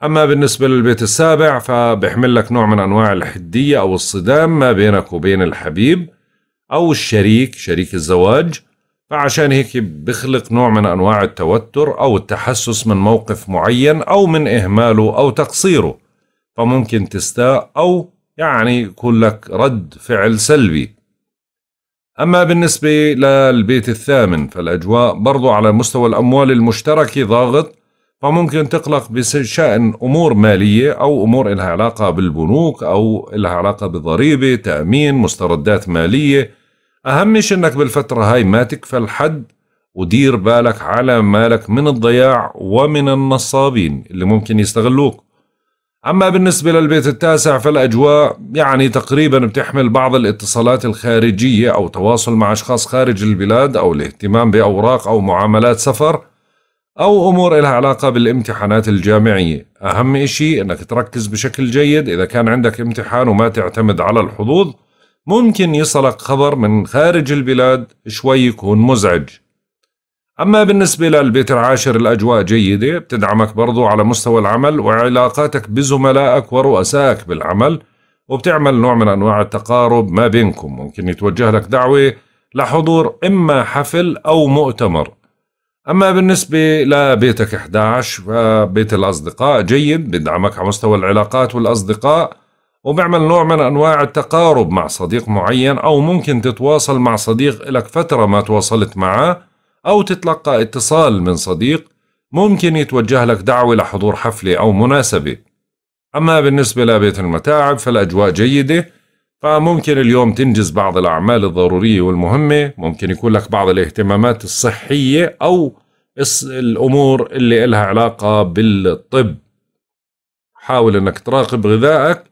A: أما بالنسبة للبيت السابع فبيحمل لك نوع من أنواع الحدية أو الصدام ما بينك وبين الحبيب أو الشريك شريك الزواج فعشان هيك بخلق نوع من أنواع التوتر أو التحسس من موقف معين أو من إهماله أو تقصيره فممكن تستاء أو يعني يكون لك رد فعل سلبي أما بالنسبة للبيت الثامن فالأجواء برضو على مستوى الأموال المشتركة ضاغط فممكن تقلق بشأن أمور مالية أو أمور إلها علاقة بالبنوك أو إلها علاقة بضريبة تأمين مستردات مالية أهم شيء أنك بالفترة هاي ما تكفل حد ودير بالك على مالك من الضياع ومن النصابين اللي ممكن يستغلوك أما بالنسبة للبيت التاسع فالأجواء يعني تقريبا بتحمل بعض الاتصالات الخارجية أو تواصل مع أشخاص خارج البلاد أو الاهتمام بأوراق أو معاملات سفر أو أمور لها علاقة بالامتحانات الجامعية أهم إشي أنك تركز بشكل جيد إذا كان عندك امتحان وما تعتمد على الحظوظ ممكن يصلك خبر من خارج البلاد شوي يكون مزعج أما بالنسبة للبيت العاشر الأجواء جيدة بتدعمك برضو على مستوى العمل وعلاقاتك بزملائك ورؤسائك بالعمل وبتعمل نوع من أنواع التقارب ما بينكم ممكن يتوجه لك دعوة لحضور إما حفل أو مؤتمر أما بالنسبة لبيتك 11 فبيت الأصدقاء جيد بدعمك على مستوى العلاقات والأصدقاء وبعمل نوع من أنواع التقارب مع صديق معين أو ممكن تتواصل مع صديق إلك فترة ما تواصلت معه أو تتلقى اتصال من صديق ممكن يتوجه لك دعوة لحضور حفلة أو مناسبة أما بالنسبة لبيت المتاعب فالأجواء جيدة فممكن اليوم تنجز بعض الأعمال الضرورية والمهمة ممكن يكون لك بعض الاهتمامات الصحية أو الأمور اللي إلها علاقة بالطب حاول أنك تراقب
B: غذائك